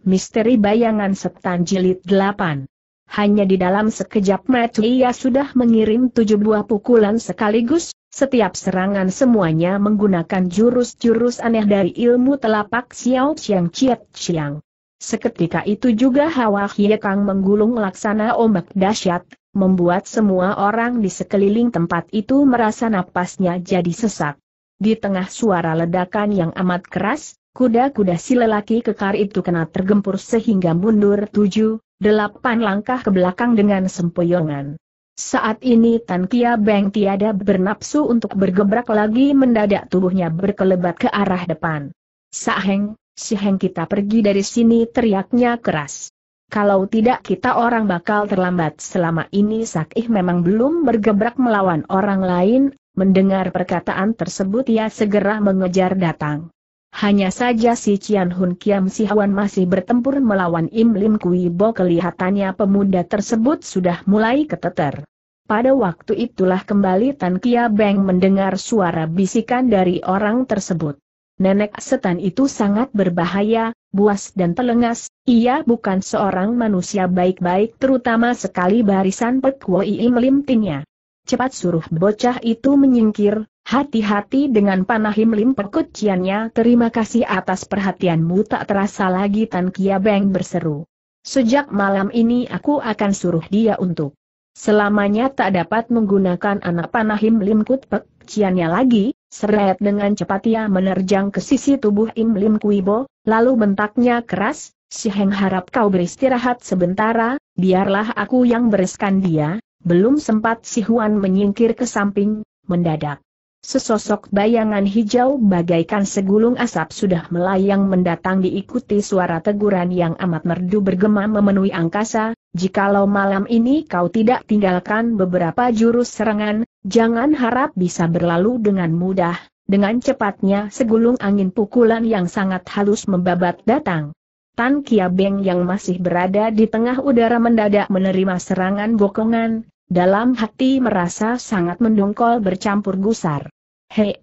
Misteri Bayangan Setan Jilid 8 Hanya di dalam sekejap mata ia sudah mengirim tujuh buah pukulan sekaligus, setiap serangan semuanya menggunakan jurus-jurus aneh dari ilmu telapak Xiao Xiang Chiat Xiang. Seketika itu juga Hawa Hye Kang menggulung laksana ombak dahsyat, membuat semua orang di sekeliling tempat itu merasa napasnya jadi sesak. Di tengah suara ledakan yang amat keras, kuda-kuda si lelaki kekar itu kena tergempur sehingga mundur tujuh, delapan langkah ke belakang dengan sempoyongan. Saat ini Tan Kia Beng tiada bernapsu untuk bergebrak lagi mendadak tubuhnya berkelebat ke arah depan. Saheng, Siheng kita pergi dari sini teriaknya keras. Kalau tidak kita orang bakal terlambat selama ini Sakih memang belum bergebrak melawan orang lain, mendengar perkataan tersebut ia segera mengejar datang. Hanya saja si Cian Hun Kiam Hwan masih bertempur melawan Im Lim Kui Bo kelihatannya pemuda tersebut sudah mulai keteter. Pada waktu itulah kembali Tan Kia Beng mendengar suara bisikan dari orang tersebut. Nenek setan itu sangat berbahaya, buas dan telengas, ia bukan seorang manusia baik-baik terutama sekali barisan Pekuo Im Lim Tinnya. Cepat suruh bocah itu menyingkir, Hati-hati dengan panahim lim perkuciannya terima kasih atas perhatianmu tak terasa lagi Tan Kia Beng berseru. Sejak malam ini aku akan suruh dia untuk selamanya tak dapat menggunakan anak panahim lim kut lagi, seret dengan cepat ia menerjang ke sisi tubuh Im Lim Kuibo, lalu bentaknya keras, si Heng harap kau beristirahat sebentara, biarlah aku yang bereskan dia, belum sempat si Huan menyingkir ke samping, mendadak. Sesosok bayangan hijau bagaikan segulung asap sudah melayang mendatang diikuti suara teguran yang amat merdu bergema memenuhi angkasa, jikalau malam ini kau tidak tinggalkan beberapa jurus serangan, jangan harap bisa berlalu dengan mudah, dengan cepatnya segulung angin pukulan yang sangat halus membabat datang. Tan Kia Beng yang masih berada di tengah udara mendadak menerima serangan bokongan, dalam hati merasa sangat mendongkol bercampur gusar hee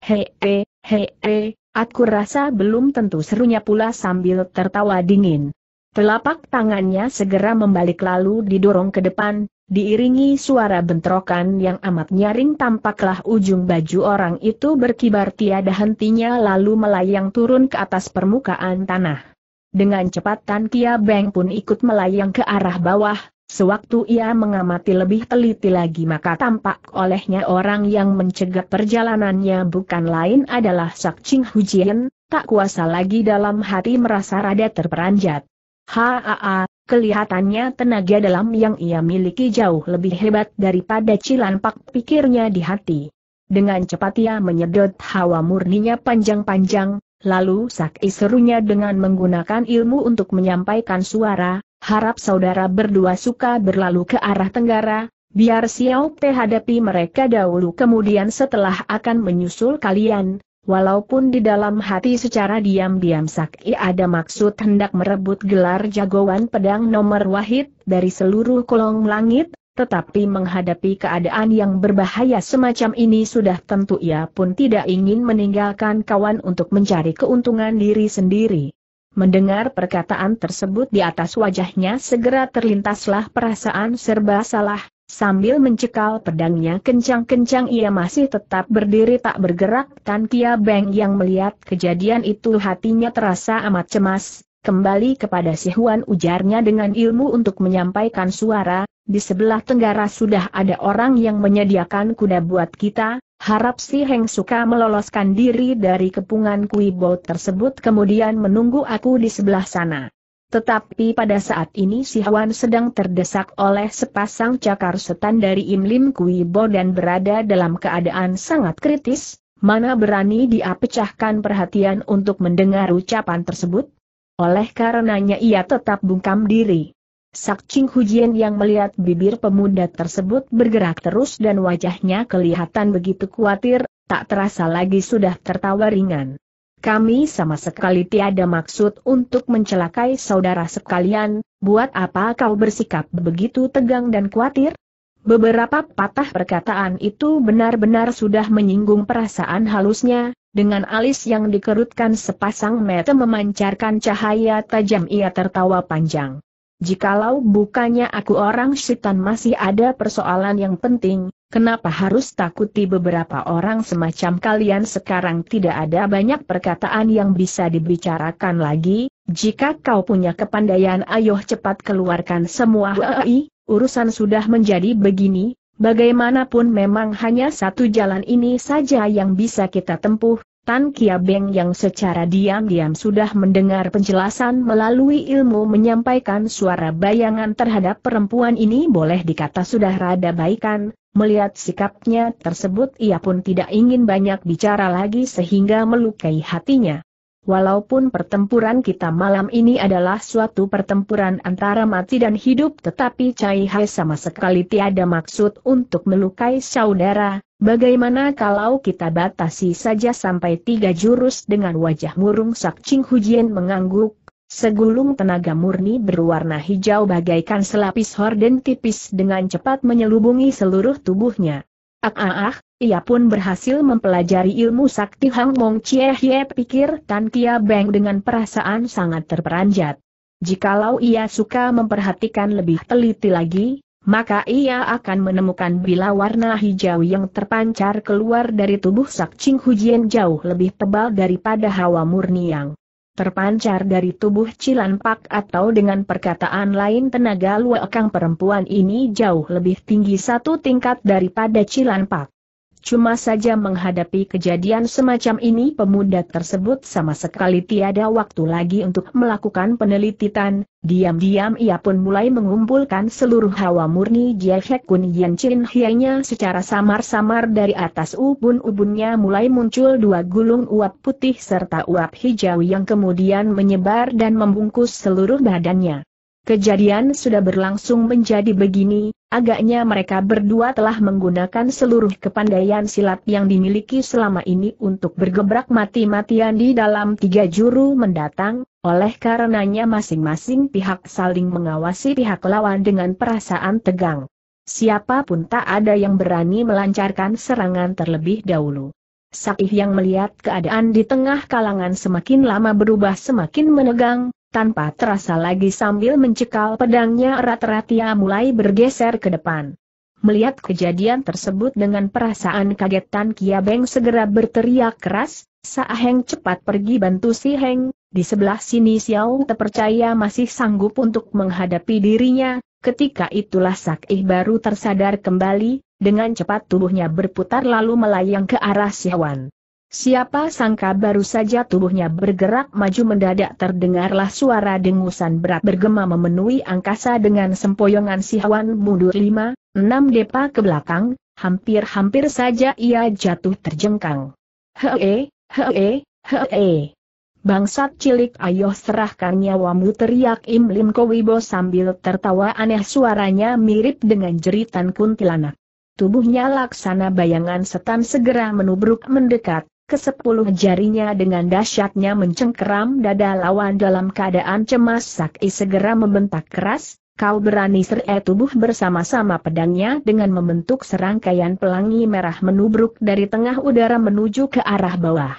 hee hee, aku rasa belum tentu serunya pula sambil tertawa dingin. Telapak tangannya segera membalik lalu didorong ke depan, diiringi suara bentrokan yang amat nyaring tampaklah ujung baju orang itu berkibar tiada hentinya lalu melayang turun ke atas permukaan tanah. Dengan cepat Tan Kia Beng pun ikut melayang ke arah bawah, Sewaktu ia mengamati lebih teliti lagi maka tampak olehnya orang yang mencegat perjalanannya bukan lain adalah Sak Ching Hujian, tak kuasa lagi dalam hati merasa rada terperanjat. Haa, kelihatannya tenaga dalam yang ia miliki jauh lebih hebat daripada Cilanpak pikirnya di hati. Dengan cepat ia menyedot hawa murninya panjang-panjang, lalu Sak iserunya dengan menggunakan ilmu untuk menyampaikan suara, Harap saudara berdua suka berlalu ke arah tenggara, biar Xiao Te hadapi mereka dahulu kemudian setelah akan menyusul kalian, walaupun di dalam hati secara diam-diam Sak'i ada maksud hendak merebut gelar jagoan pedang nomor wahid dari seluruh kolong langit, tetapi menghadapi keadaan yang berbahaya semacam ini sudah tentu ia pun tidak ingin meninggalkan kawan untuk mencari keuntungan diri sendiri. Mendengar perkataan tersebut di atas wajahnya segera terlintaslah perasaan serba salah, sambil mencekal pedangnya kencang-kencang ia masih tetap berdiri tak bergerak Tan Kia Beng yang melihat kejadian itu hatinya terasa amat cemas, kembali kepada si Huan ujarnya dengan ilmu untuk menyampaikan suara, di sebelah tenggara sudah ada orang yang menyediakan kuda buat kita, Harap si Heng Suka meloloskan diri dari kepungan kui Bau tersebut kemudian menunggu aku di sebelah sana. Tetapi pada saat ini si Hwan sedang terdesak oleh sepasang cakar setan dari Imlim Kuibo dan berada dalam keadaan sangat kritis, mana berani dia pecahkan perhatian untuk mendengar ucapan tersebut? Oleh karenanya ia tetap bungkam diri. Sakching Hujian yang melihat bibir pemuda tersebut bergerak terus dan wajahnya kelihatan begitu khawatir, tak terasa lagi sudah tertawa ringan. Kami sama sekali tiada maksud untuk mencelakai saudara sekalian, buat apa kau bersikap begitu tegang dan khawatir? Beberapa patah perkataan itu benar-benar sudah menyinggung perasaan halusnya, dengan alis yang dikerutkan sepasang mata memancarkan cahaya tajam ia tertawa panjang. Jikalau bukannya aku orang setan masih ada persoalan yang penting, kenapa harus takuti beberapa orang semacam kalian sekarang tidak ada banyak perkataan yang bisa dibicarakan lagi, jika kau punya kepandaian ayo cepat keluarkan semua hei, urusan sudah menjadi begini, bagaimanapun memang hanya satu jalan ini saja yang bisa kita tempuh, Tan Kiabeng yang secara diam-diam sudah mendengar penjelasan melalui ilmu menyampaikan suara bayangan terhadap perempuan ini boleh dikata sudah rada baikan, melihat sikapnya tersebut ia pun tidak ingin banyak bicara lagi sehingga melukai hatinya. Walaupun pertempuran kita malam ini adalah suatu pertempuran antara mati dan hidup tetapi Cai Hai sama sekali tiada maksud untuk melukai saudara, bagaimana kalau kita batasi saja sampai tiga jurus dengan wajah murung Sak Ching Hujian mengangguk, segulung tenaga murni berwarna hijau bagaikan selapis horden tipis dengan cepat menyelubungi seluruh tubuhnya. Ah ah ah, ia pun berhasil mempelajari ilmu sakti Hang Mong Chie Hie pikir Tan Kia Beng dengan perasaan sangat terperanjat. Jikalau ia suka memperhatikan lebih teliti lagi, maka ia akan menemukan bila warna hijau yang terpancar keluar dari tubuh Sakcing Hujian jauh lebih tebal daripada hawa murni yang terpancar dari tubuh Cilanpak atau dengan perkataan lain tenaga luakang perempuan ini jauh lebih tinggi satu tingkat daripada Cilanpak. Cuma saja menghadapi kejadian semacam ini pemuda tersebut sama sekali tiada waktu lagi untuk melakukan penelitian, diam-diam ia pun mulai mengumpulkan seluruh hawa murni Jie Kun Yan Chin Hianya secara samar-samar dari atas ubun-ubunnya mulai muncul dua gulung uap putih serta uap hijau yang kemudian menyebar dan membungkus seluruh badannya. Kejadian sudah berlangsung menjadi begini, agaknya mereka berdua telah menggunakan seluruh kepandaian silat yang dimiliki selama ini untuk bergebrak mati-matian di dalam tiga juru mendatang, oleh karenanya masing-masing pihak saling mengawasi pihak lawan dengan perasaan tegang. Siapapun tak ada yang berani melancarkan serangan terlebih dahulu. Sakih yang melihat keadaan di tengah kalangan semakin lama berubah semakin menegang, tanpa terasa lagi sambil mencekal pedangnya erat-erat ia mulai bergeser ke depan. Melihat kejadian tersebut dengan perasaan kaget Tan Kia Beng segera berteriak keras, Sa Heng cepat pergi bantu si Heng, di sebelah sini Xiao terpercaya masih sanggup untuk menghadapi dirinya, ketika itulah Sak Sakih baru tersadar kembali, dengan cepat tubuhnya berputar lalu melayang ke arah Siawan. Siapa sangka baru saja tubuhnya bergerak maju mendadak terdengarlah suara dengusan berat bergema memenuhi angkasa dengan sempoyongan si Hawan mundur lima, enam depa ke belakang, hampir-hampir saja ia jatuh terjengkang. Hee, hee, hee. Bangsat cilik ayo serahkan nyawamu teriak Im Lim Kowibo sambil tertawa aneh suaranya mirip dengan jeritan kuntilanak. Tubuhnya laksana bayangan setan segera menubruk mendekat, kesepuluh jarinya dengan dahsyatnya mencengkeram dada lawan dalam keadaan cemas Saki segera membentak keras, kau berani seret tubuh bersama-sama pedangnya dengan membentuk serangkaian pelangi merah menubruk dari tengah udara menuju ke arah bawah.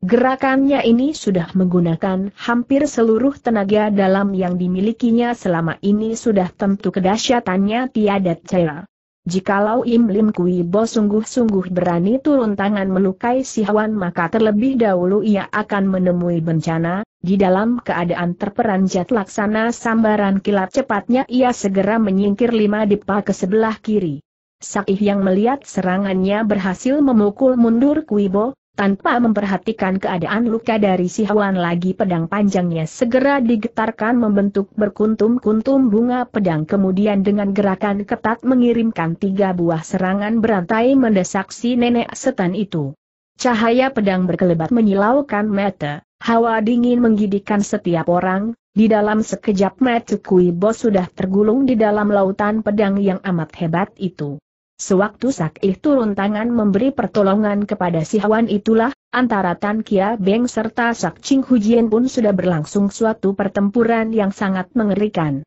Gerakannya ini sudah menggunakan hampir seluruh tenaga dalam yang dimilikinya selama ini sudah tentu kedahsyatannya tiada cairan. Jikalau Im Lim Kui Bo sungguh-sungguh berani turun tangan melukai si Hwan maka terlebih dahulu ia akan menemui bencana, di dalam keadaan terperanjat laksana sambaran kilat cepatnya ia segera menyingkir lima depa ke sebelah kiri. Sakih yang melihat serangannya berhasil memukul mundur Kui Bo. Tanpa memperhatikan keadaan luka dari si lagi pedang panjangnya segera digetarkan membentuk berkuntum-kuntum bunga pedang kemudian dengan gerakan ketat mengirimkan tiga buah serangan berantai mendesak si nenek setan itu. Cahaya pedang berkelebat menyilaukan mata, hawa dingin menggidikan setiap orang, di dalam sekejap mata Kui Bos sudah tergulung di dalam lautan pedang yang amat hebat itu. Sewaktu Sak Ih turun tangan memberi pertolongan kepada si Hwan itulah, antara Tan Kia Beng serta Sak Ching Hujian pun sudah berlangsung suatu pertempuran yang sangat mengerikan.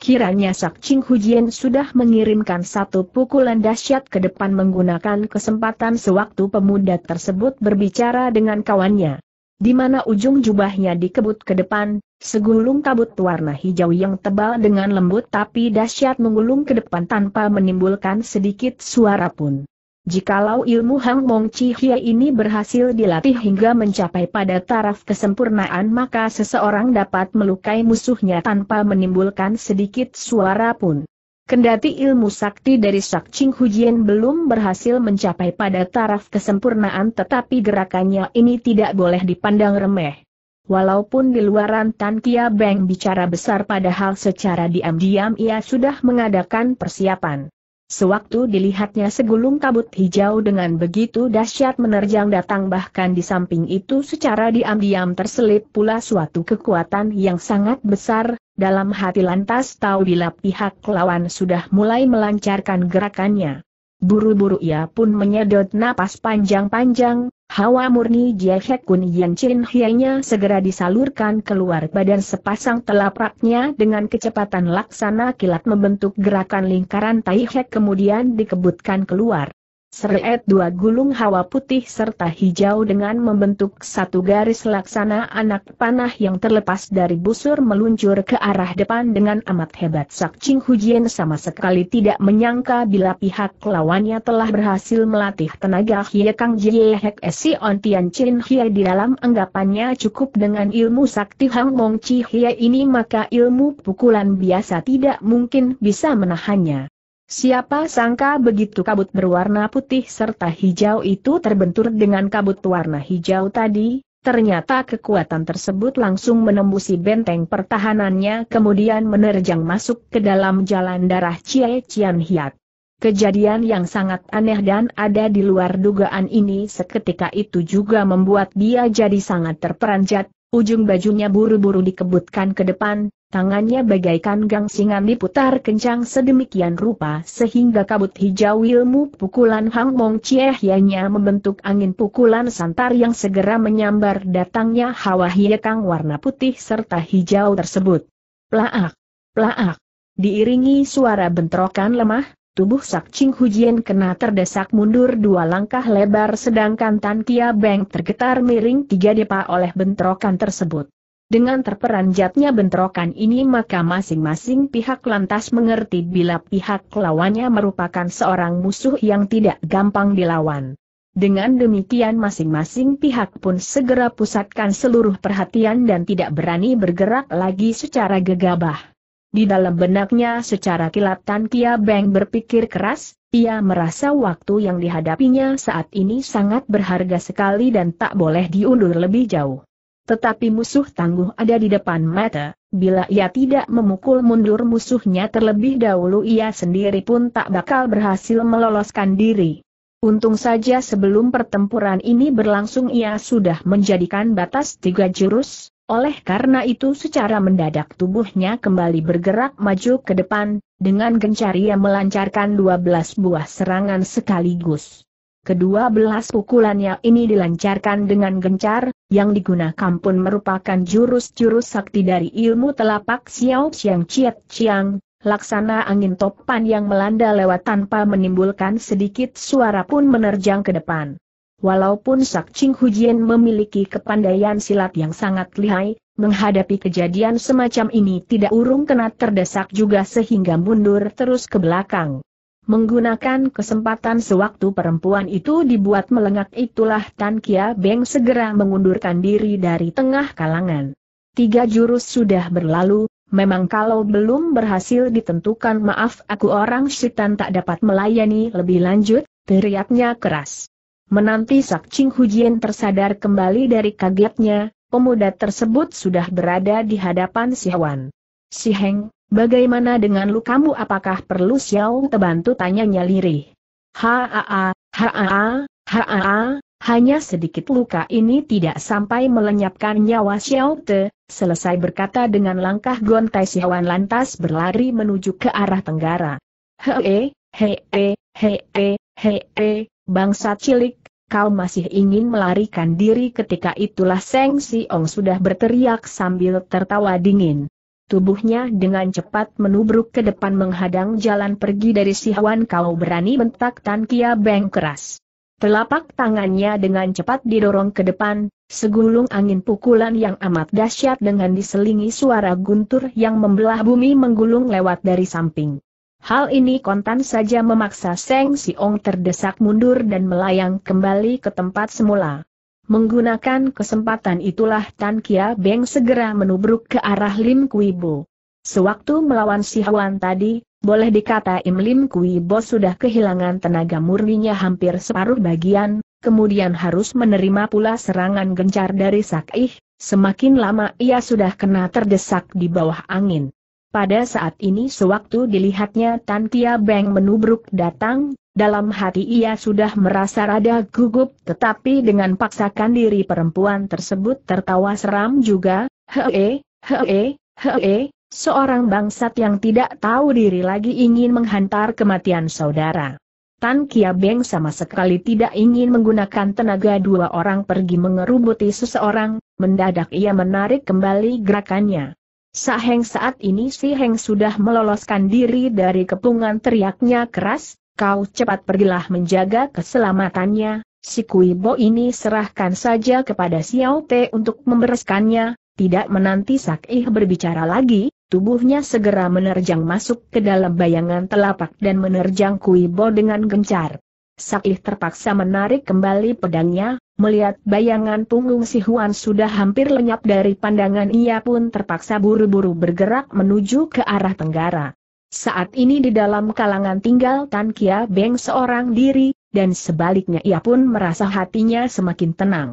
Kiranya Sak Ching Hujian sudah mengirimkan satu pukulan dahsyat ke depan menggunakan kesempatan sewaktu pemuda tersebut berbicara dengan kawannya di mana ujung jubahnya dikebut ke depan, segulung kabut warna hijau yang tebal dengan lembut tapi dahsyat menggulung ke depan tanpa menimbulkan sedikit suara pun. Jikalau ilmu Hang Mong Chi Hye ini berhasil dilatih hingga mencapai pada taraf kesempurnaan maka seseorang dapat melukai musuhnya tanpa menimbulkan sedikit suara pun. Kendati ilmu sakti dari Sakcing Hujian belum berhasil mencapai pada taraf kesempurnaan tetapi gerakannya ini tidak boleh dipandang remeh. Walaupun di luaran Tan Kia Beng bicara besar padahal secara diam-diam ia sudah mengadakan persiapan. Sewaktu dilihatnya segulung kabut hijau dengan begitu dahsyat menerjang datang bahkan di samping itu secara diam-diam terselip pula suatu kekuatan yang sangat besar, dalam hati lantas tahu bila pihak lawan sudah mulai melancarkan gerakannya. Buru-buru ia pun menyedot napas panjang-panjang, Hawa murni Jiahek Kun Yan Chin Hianya segera disalurkan keluar badan sepasang telapaknya dengan kecepatan laksana kilat membentuk gerakan lingkaran Tai Hek kemudian dikebutkan keluar. Seret dua gulung hawa putih serta hijau dengan membentuk satu garis laksana anak panah yang terlepas dari busur meluncur ke arah depan dengan amat hebat Sak Ching Hujian sama sekali tidak menyangka bila pihak lawannya telah berhasil melatih tenaga Hie Kang Jie Hek On Tian Chin Hie di dalam anggapannya cukup dengan ilmu sakti Hang Mong Chi Hie ini maka ilmu pukulan biasa tidak mungkin bisa menahannya. Siapa sangka begitu kabut berwarna putih serta hijau itu terbentur dengan kabut warna hijau tadi, ternyata kekuatan tersebut langsung menembusi benteng pertahanannya kemudian menerjang masuk ke dalam jalan darah Cie Cian Hiat. Kejadian yang sangat aneh dan ada di luar dugaan ini seketika itu juga membuat dia jadi sangat terperanjat, ujung bajunya buru-buru dikebutkan ke depan, Tangannya bagaikan gangsingan diputar kencang sedemikian rupa sehingga kabut hijau ilmu pukulan Hang Mong Chiehyanya membentuk angin pukulan santar yang segera menyambar datangnya hawa hiekang warna putih serta hijau tersebut. Plaak! Plaak! Diiringi suara bentrokan lemah, Tubuh Sak Ching Hujian kena terdesak mundur dua langkah lebar sedangkan Tan Kia Beng tergetar miring tiga depa oleh bentrokan tersebut. Dengan terperanjatnya bentrokan ini maka masing-masing pihak lantas mengerti bila pihak lawannya merupakan seorang musuh yang tidak gampang dilawan. Dengan demikian masing-masing pihak pun segera pusatkan seluruh perhatian dan tidak berani bergerak lagi secara gegabah. Di dalam benaknya secara kilatan Kia Beng berpikir keras, ia merasa waktu yang dihadapinya saat ini sangat berharga sekali dan tak boleh diundur lebih jauh. Tetapi musuh tangguh ada di depan mata, bila ia tidak memukul mundur musuhnya terlebih dahulu ia sendiri pun tak bakal berhasil meloloskan diri. Untung saja sebelum pertempuran ini berlangsung ia sudah menjadikan batas tiga jurus, oleh karena itu secara mendadak tubuhnya kembali bergerak maju ke depan, dengan gencar ia melancarkan dua belas buah serangan sekaligus. Kedua belas pukulannya ini dilancarkan dengan gencar, yang digunakan pun merupakan jurus-jurus sakti dari ilmu telapak Xiao Xiang Chiat Chiang, laksana angin topan yang melanda lewat tanpa menimbulkan sedikit suara pun menerjang ke depan. Walaupun Sak Ching Hujian memiliki kepandaian silat yang sangat lihai, menghadapi kejadian semacam ini tidak urung kena terdesak juga sehingga mundur terus ke belakang. Menggunakan kesempatan sewaktu perempuan itu dibuat melengak itulah Tan Kia Beng segera mengundurkan diri dari tengah kalangan. Tiga jurus sudah berlalu, memang kalau belum berhasil ditentukan maaf aku orang setan tak dapat melayani lebih lanjut, teriaknya keras. Menanti Sak Ching Hujian tersadar kembali dari kagetnya, pemuda tersebut sudah berada di hadapan Si Hwan. Si Heng, Bagaimana dengan lukamu apakah perlu Xiao tebantu tanyanya lirih? Haa, haa, haa, hanya sedikit luka ini tidak sampai melenyapkan nyawa Xiao Te, selesai berkata dengan langkah gontai Xiaoan lantas berlari menuju ke arah tenggara. Hee, hee, hee, hee, bangsa cilik, kau masih ingin melarikan diri ketika itulah Seng Siong sudah berteriak sambil tertawa dingin. Tubuhnya dengan cepat menubruk ke depan menghadang jalan pergi dari si Hwan kau berani bentak Tan Kia Beng keras. Telapak tangannya dengan cepat didorong ke depan, segulung angin pukulan yang amat dahsyat dengan diselingi suara guntur yang membelah bumi menggulung lewat dari samping. Hal ini kontan saja memaksa Seng Siong terdesak mundur dan melayang kembali ke tempat semula. Menggunakan kesempatan itulah Tan Kia Beng segera menubruk ke arah Lim Kui Bo. Sewaktu melawan si Hwan tadi, boleh dikata Im Lim Kui Bo sudah kehilangan tenaga murninya hampir separuh bagian, kemudian harus menerima pula serangan gencar dari Sakih, semakin lama ia sudah kena terdesak di bawah angin. Pada saat ini sewaktu dilihatnya Tan Tia Beng menubruk datang, dalam hati ia sudah merasa rada gugup tetapi dengan paksakan diri perempuan tersebut tertawa seram juga, hee, hee, hee, seorang bangsat yang tidak tahu diri lagi ingin menghantar kematian saudara. Tan Kia Beng sama sekali tidak ingin menggunakan tenaga dua orang pergi mengerubuti seseorang, mendadak ia menarik kembali gerakannya. Saheng saat ini si Heng sudah meloloskan diri dari kepungan teriaknya keras, kau cepat pergilah menjaga keselamatannya, si Kuibo ini serahkan saja kepada Xiao Te untuk membereskannya, tidak menanti Sak Sakih berbicara lagi, tubuhnya segera menerjang masuk ke dalam bayangan telapak dan menerjang Kuibo dengan gencar. Sak Sakih terpaksa menarik kembali pedangnya, Melihat bayangan punggung si Huan sudah hampir lenyap dari pandangan ia pun terpaksa buru-buru bergerak menuju ke arah tenggara. Saat ini di dalam kalangan tinggal Tan Kia Beng seorang diri, dan sebaliknya ia pun merasa hatinya semakin tenang.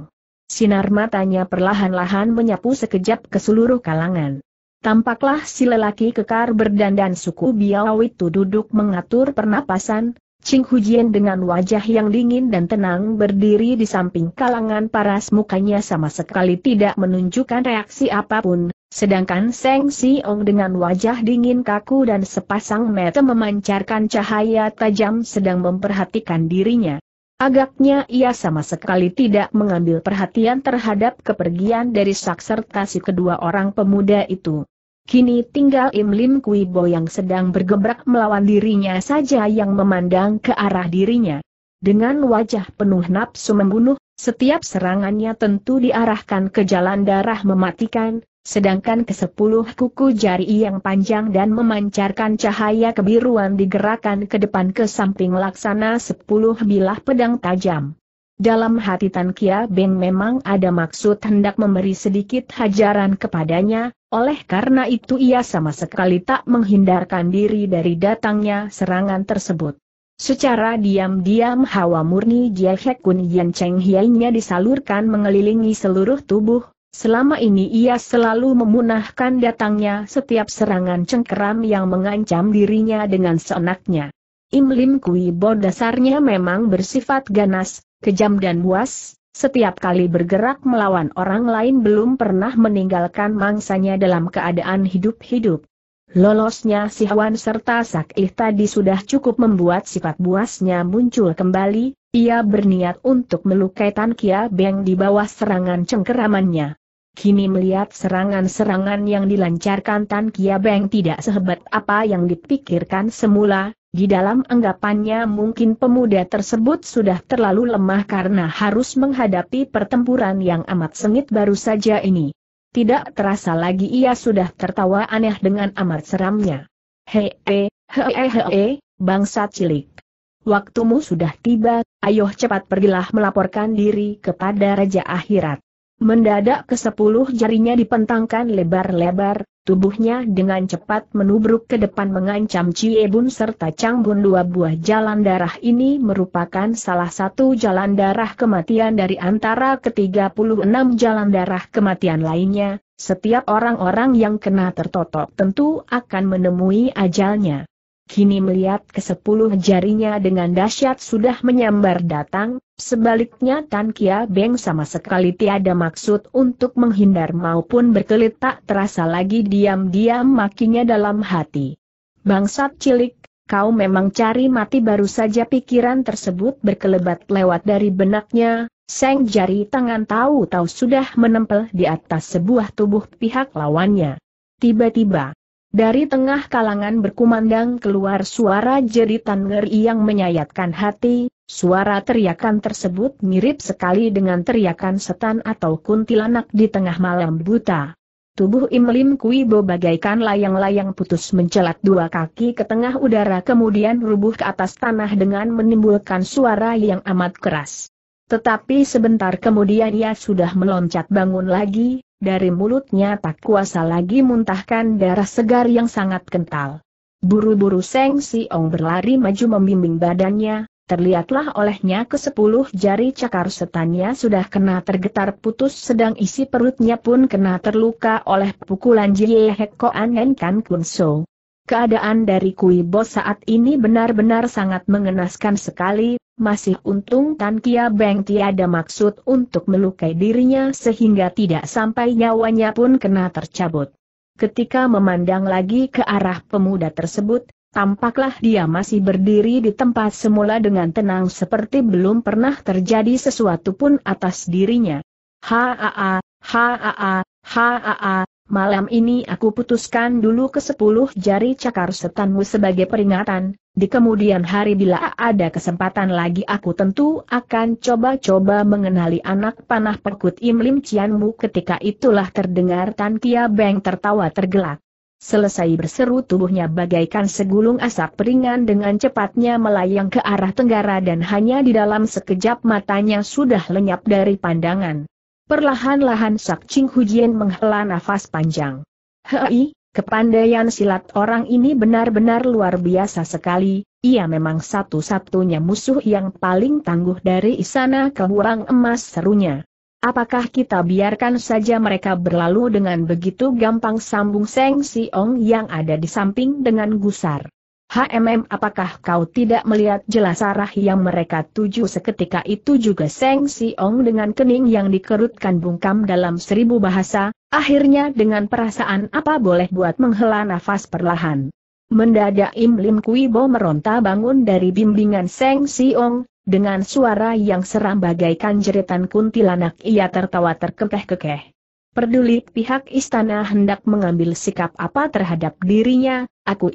Sinar matanya perlahan-lahan menyapu sekejap ke seluruh kalangan. Tampaklah si lelaki kekar berdandan suku Biawit itu duduk mengatur pernapasan, Ching Hujian dengan wajah yang dingin dan tenang berdiri di samping kalangan paras mukanya sama sekali tidak menunjukkan reaksi apapun, sedangkan Seng Ong dengan wajah dingin kaku dan sepasang mata memancarkan cahaya tajam sedang memperhatikan dirinya. Agaknya ia sama sekali tidak mengambil perhatian terhadap kepergian dari sak serta kedua orang pemuda itu. Kini tinggal Im Lim Kui Bo yang sedang bergebrak melawan dirinya saja yang memandang ke arah dirinya. Dengan wajah penuh nafsu membunuh, setiap serangannya tentu diarahkan ke jalan darah mematikan, sedangkan ke sepuluh kuku jari yang panjang dan memancarkan cahaya kebiruan digerakkan ke depan ke samping laksana sepuluh bilah pedang tajam. Dalam hati Tan Kia Beng memang ada maksud hendak memberi sedikit hajaran kepadanya, oleh karena itu ia sama sekali tak menghindarkan diri dari datangnya serangan tersebut. Secara diam-diam hawa murni Jia Hekun Kun Yan Cheng Hianya disalurkan mengelilingi seluruh tubuh, selama ini ia selalu memunahkan datangnya setiap serangan cengkeram yang mengancam dirinya dengan seenaknya. Im Lim Kui Bo dasarnya memang bersifat ganas, kejam dan buas, setiap kali bergerak melawan orang lain belum pernah meninggalkan mangsanya dalam keadaan hidup-hidup. Lolosnya Sihawan serta Sakih tadi sudah cukup membuat sifat buasnya muncul kembali, ia berniat untuk melukai Tan Kia Beng di bawah serangan cengkeramannya. Kini melihat serangan-serangan yang dilancarkan Tan Kia Beng tidak sehebat apa yang dipikirkan semula, di dalam anggapannya mungkin pemuda tersebut sudah terlalu lemah karena harus menghadapi pertempuran yang amat sengit baru saja ini. Tidak terasa lagi ia sudah tertawa aneh dengan amat seramnya. Hei, hei, hei, hei, bangsa cilik. Waktumu sudah tiba, ayo cepat pergilah melaporkan diri kepada Raja Akhirat. Mendadak ke sepuluh jarinya dipentangkan lebar-lebar, Tubuhnya dengan cepat menubruk ke depan mengancam Cie Bun serta Bun. dua buah jalan darah ini merupakan salah satu jalan darah kematian dari antara ke-36 jalan darah kematian lainnya, setiap orang-orang yang kena tertotok tentu akan menemui ajalnya kini melihat ke sepuluh jarinya dengan dahsyat sudah menyambar datang, sebaliknya Tan Kia Beng sama sekali tiada maksud untuk menghindar maupun berkelit tak terasa lagi diam-diam makinya dalam hati. Bangsat cilik, kau memang cari mati baru saja pikiran tersebut berkelebat lewat dari benaknya, seng jari tangan tahu-tahu sudah menempel di atas sebuah tubuh pihak lawannya. Tiba-tiba, dari tengah kalangan berkumandang keluar suara jeritan ngeri yang menyayatkan hati, suara teriakan tersebut mirip sekali dengan teriakan setan atau kuntilanak di tengah malam buta. Tubuh Imlim Kui Bo bagaikan layang-layang putus mencelat dua kaki ke tengah udara kemudian rubuh ke atas tanah dengan menimbulkan suara yang amat keras. Tetapi sebentar kemudian ia sudah meloncat bangun lagi, dari mulutnya tak kuasa lagi muntahkan darah segar yang sangat kental. Buru-buru Seng Ong berlari maju membimbing badannya, terlihatlah olehnya ke sepuluh jari cakar setannya sudah kena tergetar putus sedang isi perutnya pun kena terluka oleh pukulan Jie Hek Koan Kan Kun So. Keadaan dari Kui Bo saat ini benar-benar sangat mengenaskan sekali, masih untung Tan Kia Beng tiada maksud untuk melukai dirinya sehingga tidak sampai nyawanya pun kena tercabut. Ketika memandang lagi ke arah pemuda tersebut, tampaklah dia masih berdiri di tempat semula dengan tenang seperti belum pernah terjadi sesuatu pun atas dirinya. Haa, haa, haa, haa, Malam ini aku putuskan dulu ke sepuluh jari cakar setanmu sebagai peringatan, di kemudian hari bila ada kesempatan lagi aku tentu akan coba-coba mengenali anak panah perkut Im Lim Cianmu ketika itulah terdengar Tan Kia Beng tertawa tergelak. Selesai berseru tubuhnya bagaikan segulung asap peringan dengan cepatnya melayang ke arah tenggara dan hanya di dalam sekejap matanya sudah lenyap dari pandangan. Perlahan-lahan Sak Ching Hujian menghela nafas panjang. Hei, kepandaian silat orang ini benar-benar luar biasa sekali, ia memang satu-satunya musuh yang paling tangguh dari istana kehuang emas serunya. Apakah kita biarkan saja mereka berlalu dengan begitu gampang sambung Seng Siong yang ada di samping dengan gusar? HMM apakah kau tidak melihat jelas arah yang mereka tuju seketika itu juga Seng Siong dengan kening yang dikerutkan bungkam dalam seribu bahasa, akhirnya dengan perasaan apa boleh buat menghela nafas perlahan. Mendadak Im Lim Kui Bo meronta bangun dari bimbingan Seng Siong, dengan suara yang seram bagaikan jeritan kuntilanak ia tertawa terkekeh-kekeh. Peduli pihak istana hendak mengambil sikap apa terhadap dirinya, aku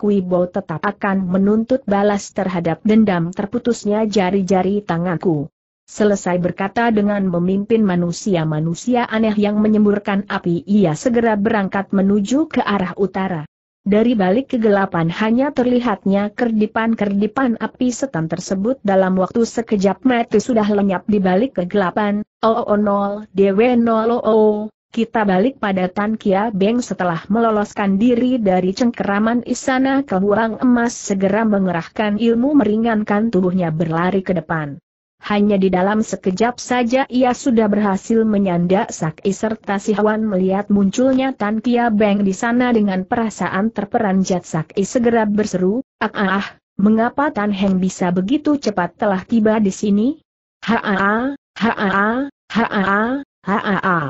Kui Bo tetap akan menuntut balas terhadap dendam terputusnya jari-jari tanganku. Selesai berkata dengan memimpin manusia-manusia aneh yang menyemburkan api ia segera berangkat menuju ke arah utara. Dari balik kegelapan hanya terlihatnya kerdipan-kerdipan api setan tersebut dalam waktu sekejap mati sudah lenyap di balik kegelapan, oo oh, oh nol, dewe nol oo, oh. kita balik pada Tan Kia Beng setelah meloloskan diri dari cengkeraman istana kebuang emas segera mengerahkan ilmu meringankan tubuhnya berlari ke depan. Hanya di dalam sekejap saja ia sudah berhasil menyandak Saki serta si Hwan melihat munculnya Tan Kia Beng di sana dengan perasaan terperanjat Saki segera berseru, ah ah, ah mengapa Tan Heng bisa begitu cepat telah tiba di sini? Ha ah ah, ha ah ah, ha ah ah, ha ah ah.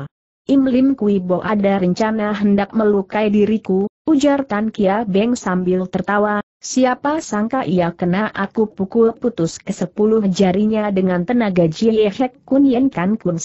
Im Lim Kui Bo ada rencana hendak melukai diriku, ujar Tan Kia Beng sambil tertawa, Siapa sangka ia kena aku pukul putus ke sepuluh jarinya dengan tenaga Jiehek Kun Yen Kan Kun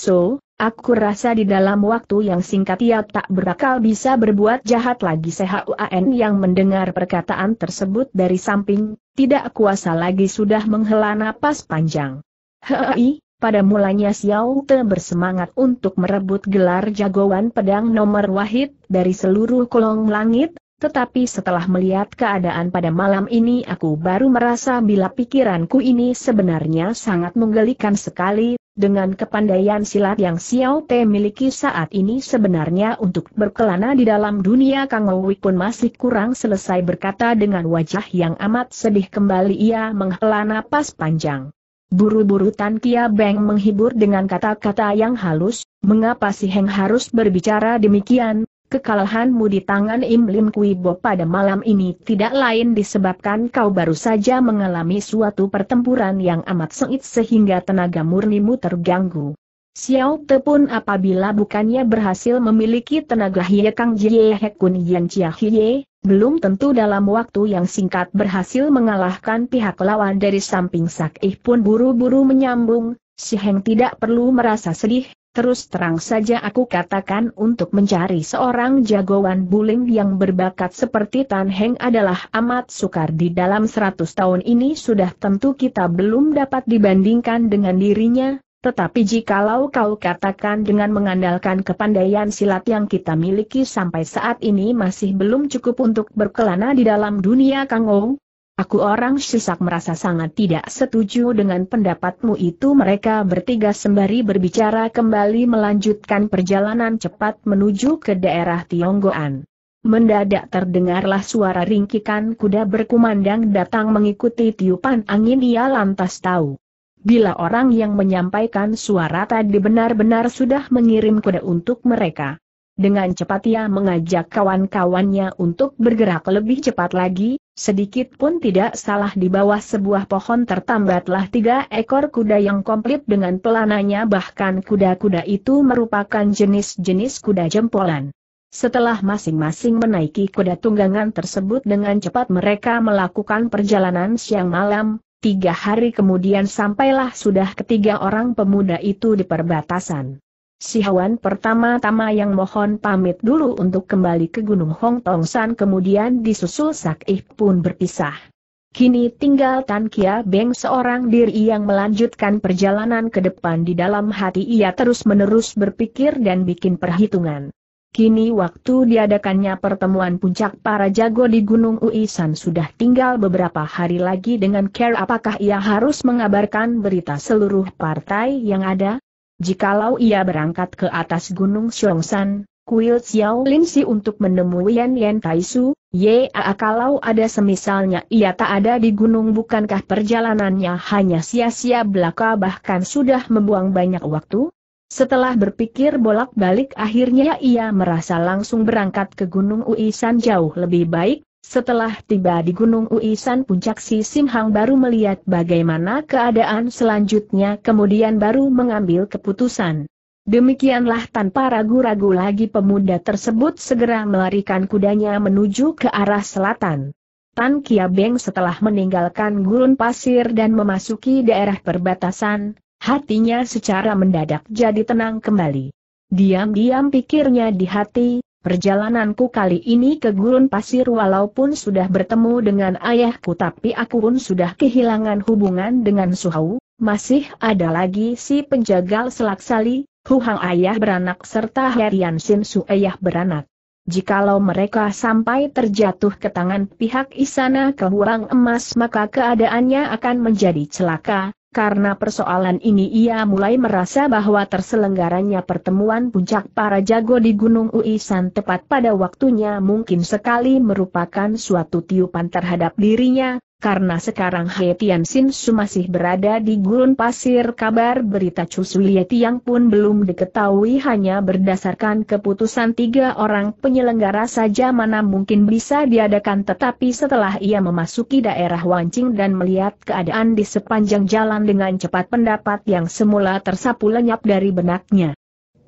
aku rasa di dalam waktu yang singkat ia tak berakal bisa berbuat jahat lagi Sehuan yang mendengar perkataan tersebut dari samping, tidak kuasa lagi sudah menghela napas panjang. Hei, pada mulanya Xiao Te bersemangat untuk merebut gelar jagoan pedang nomor wahid dari seluruh kolong langit, tetapi setelah melihat keadaan pada malam ini aku baru merasa bila pikiranku ini sebenarnya sangat menggelikan sekali, dengan kepandaian silat yang Xiao Te miliki saat ini sebenarnya untuk berkelana di dalam dunia Kang Owi pun masih kurang selesai berkata dengan wajah yang amat sedih kembali ia menghela napas panjang. Buru-buru Tan Kia Beng menghibur dengan kata-kata yang halus, mengapa si Heng harus berbicara demikian, Kekalahanmu di tangan Im Lim Kui Bo pada malam ini tidak lain disebabkan kau baru saja mengalami suatu pertempuran yang amat sengit sehingga tenaga murnimu terganggu. Xiao Te pun apabila bukannya berhasil memiliki tenaga Hie Kang Jie Hek Kun Yan Chia Hie, belum tentu dalam waktu yang singkat berhasil mengalahkan pihak lawan dari samping Sak Sakih pun buru-buru menyambung, Si Heng tidak perlu merasa sedih, Terus terang saja aku katakan untuk mencari seorang jagoan bulim yang berbakat seperti Tan Heng adalah amat sukar di dalam seratus tahun ini sudah tentu kita belum dapat dibandingkan dengan dirinya, tetapi jikalau kau katakan dengan mengandalkan kepandaian silat yang kita miliki sampai saat ini masih belum cukup untuk berkelana di dalam dunia Kangou, Aku orang sesak merasa sangat tidak setuju dengan pendapatmu itu mereka bertiga sembari berbicara kembali melanjutkan perjalanan cepat menuju ke daerah Tionggoan. Mendadak terdengarlah suara ringkikan kuda berkumandang datang mengikuti tiupan angin ia lantas tahu. Bila orang yang menyampaikan suara tadi benar-benar sudah mengirim kuda untuk mereka. Dengan cepat ia mengajak kawan-kawannya untuk bergerak lebih cepat lagi, Sedikit pun tidak salah di bawah sebuah pohon tertambatlah tiga ekor kuda yang komplit dengan pelananya bahkan kuda-kuda itu merupakan jenis-jenis kuda jempolan. Setelah masing-masing menaiki kuda tunggangan tersebut dengan cepat mereka melakukan perjalanan siang malam, tiga hari kemudian sampailah sudah ketiga orang pemuda itu di perbatasan. Si Hawan pertama-tama yang mohon pamit dulu untuk kembali ke Gunung Hong Tong San kemudian disusul Sak Ih pun berpisah. Kini tinggal Tan Kia Beng seorang diri yang melanjutkan perjalanan ke depan di dalam hati ia terus-menerus berpikir dan bikin perhitungan. Kini waktu diadakannya pertemuan puncak para jago di Gunung Uisan sudah tinggal beberapa hari lagi dengan care apakah ia harus mengabarkan berita seluruh partai yang ada? Jikalau ia berangkat ke atas Gunung Xiongshan, kuil Xiao Lin Si untuk menemui Yan Yan Su, ya, kalau ada semisalnya ia tak ada di gunung bukankah perjalanannya hanya sia-sia belaka bahkan sudah membuang banyak waktu? Setelah berpikir bolak-balik akhirnya ia merasa langsung berangkat ke Gunung Uisan jauh lebih baik, setelah tiba di Gunung Uisan puncak si Simhang baru melihat bagaimana keadaan selanjutnya kemudian baru mengambil keputusan. Demikianlah tanpa ragu-ragu lagi pemuda tersebut segera melarikan kudanya menuju ke arah selatan. Tan Kia Beng setelah meninggalkan gurun pasir dan memasuki daerah perbatasan, hatinya secara mendadak jadi tenang kembali. Diam-diam pikirnya di hati, Perjalananku kali ini ke gurun pasir walaupun sudah bertemu dengan ayahku tapi aku pun sudah kehilangan hubungan dengan Suhau, masih ada lagi si penjagal selaksali, Huhang ayah beranak serta Herian Sin Su ayah beranak. Jikalau mereka sampai terjatuh ke tangan pihak Isana kehurang Emas maka keadaannya akan menjadi celaka, karena persoalan ini ia mulai merasa bahwa terselenggaranya pertemuan puncak para jago di Gunung Uisan tepat pada waktunya mungkin sekali merupakan suatu tiupan terhadap dirinya, karena sekarang He Tian Sin Su masih berada di gurun pasir kabar berita Chu Yeti Tiang pun belum diketahui hanya berdasarkan keputusan tiga orang penyelenggara saja mana mungkin bisa diadakan tetapi setelah ia memasuki daerah Wancing dan melihat keadaan di sepanjang jalan dengan cepat pendapat yang semula tersapu lenyap dari benaknya.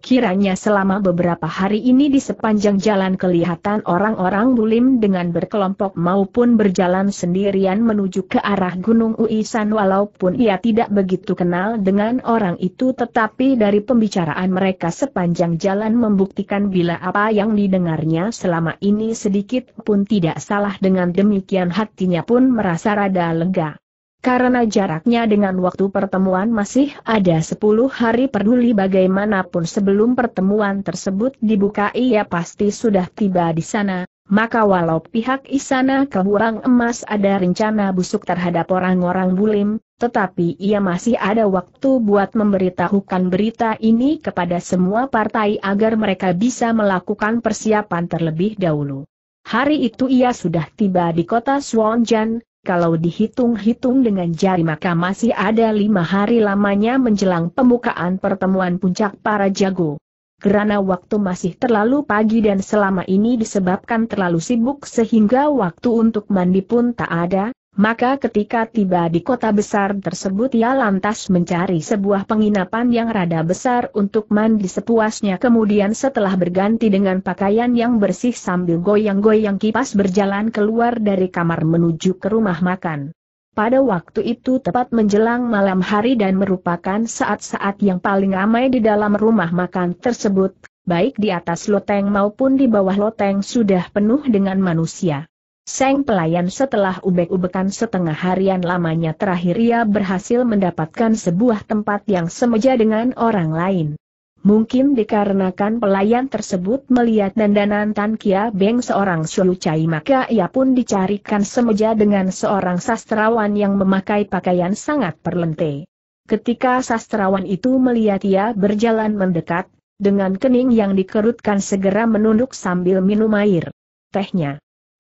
Kiranya selama beberapa hari ini di sepanjang jalan kelihatan orang-orang bulim dengan berkelompok maupun berjalan sendirian menuju ke arah Gunung Uisan walaupun ia tidak begitu kenal dengan orang itu tetapi dari pembicaraan mereka sepanjang jalan membuktikan bila apa yang didengarnya selama ini sedikit pun tidak salah dengan demikian hatinya pun merasa rada lega. Karena jaraknya dengan waktu pertemuan masih ada 10 hari peduli bagaimanapun sebelum pertemuan tersebut dibuka ia pasti sudah tiba di sana, maka walau pihak Isana Kehurang Emas ada rencana busuk terhadap orang-orang bulim, tetapi ia masih ada waktu buat memberitahukan berita ini kepada semua partai agar mereka bisa melakukan persiapan terlebih dahulu. Hari itu ia sudah tiba di kota Swanjan, kalau dihitung-hitung dengan jari maka masih ada lima hari lamanya menjelang pembukaan pertemuan puncak para jago. Karena waktu masih terlalu pagi dan selama ini disebabkan terlalu sibuk sehingga waktu untuk mandi pun tak ada, maka ketika tiba di kota besar tersebut ia lantas mencari sebuah penginapan yang rada besar untuk mandi sepuasnya kemudian setelah berganti dengan pakaian yang bersih sambil goyang-goyang kipas berjalan keluar dari kamar menuju ke rumah makan. Pada waktu itu tepat menjelang malam hari dan merupakan saat-saat yang paling ramai di dalam rumah makan tersebut, baik di atas loteng maupun di bawah loteng sudah penuh dengan manusia. Seng pelayan setelah ubek-ubekan setengah harian lamanya terakhir ia berhasil mendapatkan sebuah tempat yang semeja dengan orang lain. Mungkin dikarenakan pelayan tersebut melihat dandanan Tan Kia Beng seorang sulucai maka ia pun dicarikan semeja dengan seorang sastrawan yang memakai pakaian sangat perlente. Ketika sastrawan itu melihat ia berjalan mendekat, dengan kening yang dikerutkan segera menunduk sambil minum air tehnya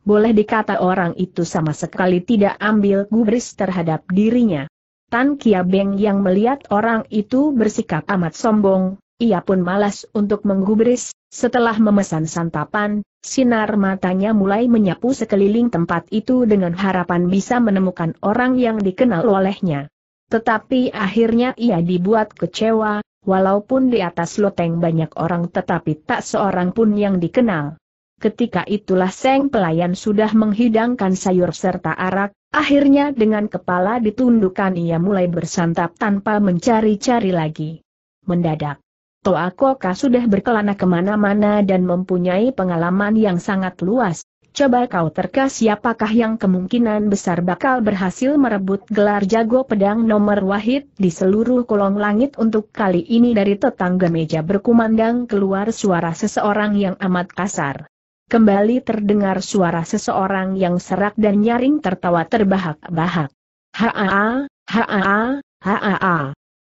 boleh dikata orang itu sama sekali tidak ambil gubris terhadap dirinya. Tan Kia Beng yang melihat orang itu bersikap amat sombong, ia pun malas untuk menggubris, setelah memesan santapan, sinar matanya mulai menyapu sekeliling tempat itu dengan harapan bisa menemukan orang yang dikenal olehnya. Tetapi akhirnya ia dibuat kecewa, walaupun di atas loteng banyak orang tetapi tak seorang pun yang dikenal. Ketika itulah Seng pelayan sudah menghidangkan sayur serta arak, akhirnya dengan kepala ditundukkan ia mulai bersantap tanpa mencari-cari lagi. Mendadak. Toa Koka sudah berkelana kemana-mana dan mempunyai pengalaman yang sangat luas. Coba kau terka siapakah yang kemungkinan besar bakal berhasil merebut gelar jago pedang nomor wahid di seluruh kolong langit untuk kali ini dari tetangga meja berkumandang keluar suara seseorang yang amat kasar kembali terdengar suara seseorang yang serak dan nyaring tertawa terbahak-bahak. Haa, haa, haa.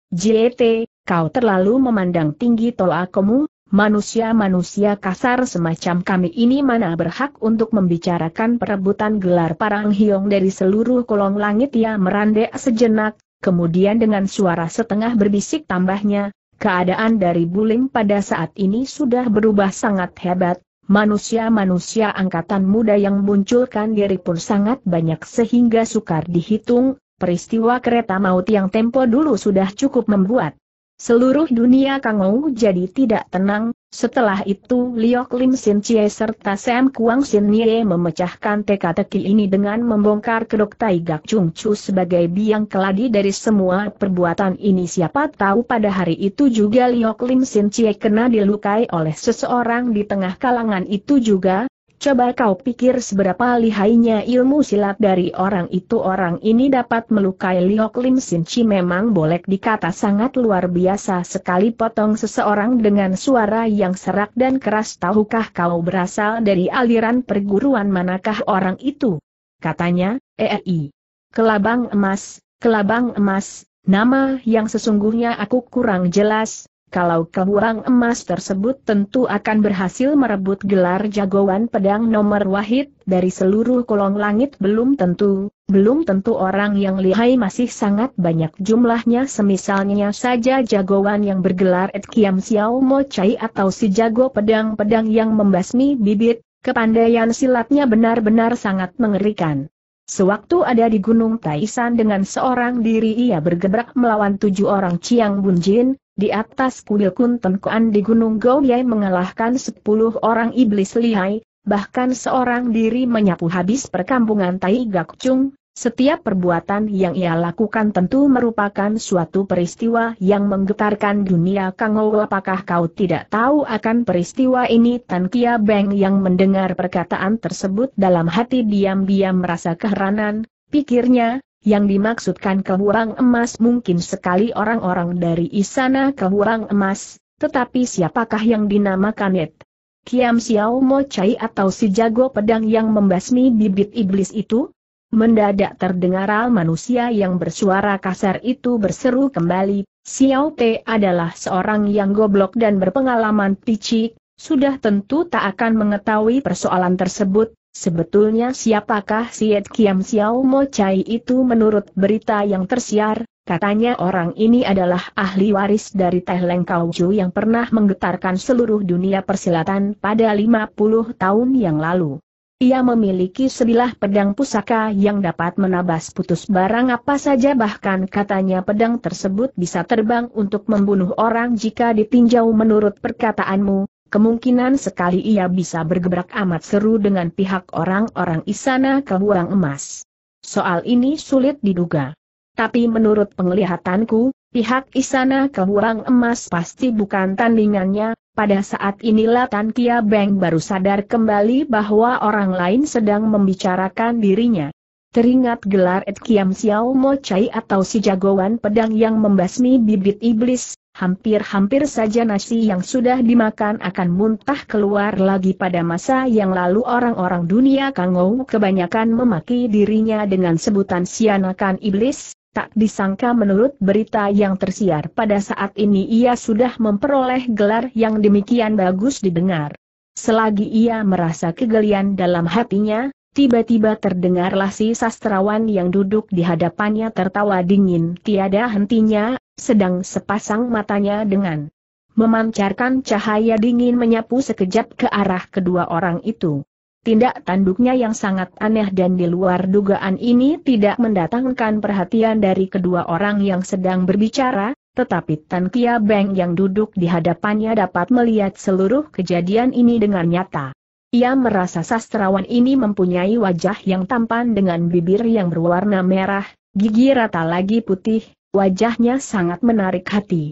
JT, kau terlalu memandang tinggi tolakomu, manusia-manusia kasar semacam kami ini mana berhak untuk membicarakan perebutan gelar parang hiong dari seluruh kolong langit ya merandek sejenak, kemudian dengan suara setengah berbisik tambahnya, keadaan dari Buling pada saat ini sudah berubah sangat hebat, Manusia-manusia angkatan muda yang munculkan diri pun sangat banyak sehingga sukar dihitung, peristiwa kereta maut yang tempo dulu sudah cukup membuat Seluruh dunia Kangou jadi tidak tenang, setelah itu Liok Lim Sin Chie serta Sam Kuang Sin Nie memecahkan teka-teki ini dengan membongkar kedok Tai Gak Chung Chu sebagai biang keladi dari semua perbuatan ini siapa tahu pada hari itu juga Liok Lim Sin Chie kena dilukai oleh seseorang di tengah kalangan itu juga, Coba kau pikir seberapa lihainya ilmu silat dari orang itu orang ini dapat melukai Liok Lim Sin Chi memang boleh dikata sangat luar biasa sekali potong seseorang dengan suara yang serak dan keras tahukah kau berasal dari aliran perguruan manakah orang itu? Katanya, EI. Kelabang emas, kelabang emas, nama yang sesungguhnya aku kurang jelas, kalau keluang emas tersebut tentu akan berhasil merebut gelar jagoan pedang nomor wahid dari seluruh kolong langit belum tentu, belum tentu orang yang lihai masih sangat banyak jumlahnya semisalnya saja jagoan yang bergelar Ed Kiam Xiao Mo Chai atau si jago pedang-pedang yang membasmi bibit, kepandaian silatnya benar-benar sangat mengerikan. Sewaktu ada di Gunung Taisan dengan seorang diri ia bergebrak melawan tujuh orang Chiang Bunjin, di atas kuil Kunten di Gunung Goyai mengalahkan sepuluh orang iblis lihai, bahkan seorang diri menyapu habis perkampungan Tai Gakcung, setiap perbuatan yang ia lakukan tentu merupakan suatu peristiwa yang menggetarkan dunia Kang Ou apakah kau tidak tahu akan peristiwa ini Tan Kia Beng yang mendengar perkataan tersebut dalam hati diam-diam merasa keheranan, pikirnya, yang dimaksudkan kehurang emas mungkin sekali orang-orang dari istana kehurang emas, tetapi siapakah yang dinamakan itu? Kiam Xiao Mo Chai atau si jago pedang yang membasmi bibit iblis itu? Mendadak terdengar al manusia yang bersuara kasar itu berseru kembali, Xiao Te adalah seorang yang goblok dan berpengalaman picik, sudah tentu tak akan mengetahui persoalan tersebut, Sebetulnya siapakah Siet Kiam Xiao Mo Chai itu menurut berita yang tersiar, katanya orang ini adalah ahli waris dari Teh Leng Kau Ju yang pernah menggetarkan seluruh dunia persilatan pada 50 tahun yang lalu. Ia memiliki sebilah pedang pusaka yang dapat menabas putus barang apa saja bahkan katanya pedang tersebut bisa terbang untuk membunuh orang jika ditinjau menurut perkataanmu, Kemungkinan sekali ia bisa bergebrak amat seru dengan pihak orang-orang Isana kehurang emas. Soal ini sulit diduga. Tapi menurut penglihatanku, pihak Isana kehurang emas pasti bukan tandingannya, pada saat inilah Tan Kia Beng baru sadar kembali bahwa orang lain sedang membicarakan dirinya. Teringat gelar Ed Kiam Xiao Mo Chai atau si jagoan pedang yang membasmi bibit iblis, hampir-hampir saja nasi yang sudah dimakan akan muntah keluar lagi pada masa yang lalu orang-orang dunia Kangou kebanyakan memaki dirinya dengan sebutan sianakan iblis, tak disangka menurut berita yang tersiar pada saat ini ia sudah memperoleh gelar yang demikian bagus didengar. Selagi ia merasa kegelian dalam hatinya, tiba-tiba terdengarlah si sastrawan yang duduk di hadapannya tertawa dingin tiada hentinya, sedang sepasang matanya dengan memancarkan cahaya dingin menyapu sekejap ke arah kedua orang itu. Tindak tanduknya yang sangat aneh dan di luar dugaan ini tidak mendatangkan perhatian dari kedua orang yang sedang berbicara, tetapi Tan Kia Beng yang duduk di hadapannya dapat melihat seluruh kejadian ini dengan nyata. Ia merasa sastrawan ini mempunyai wajah yang tampan dengan bibir yang berwarna merah, gigi rata lagi putih, Wajahnya sangat menarik hati.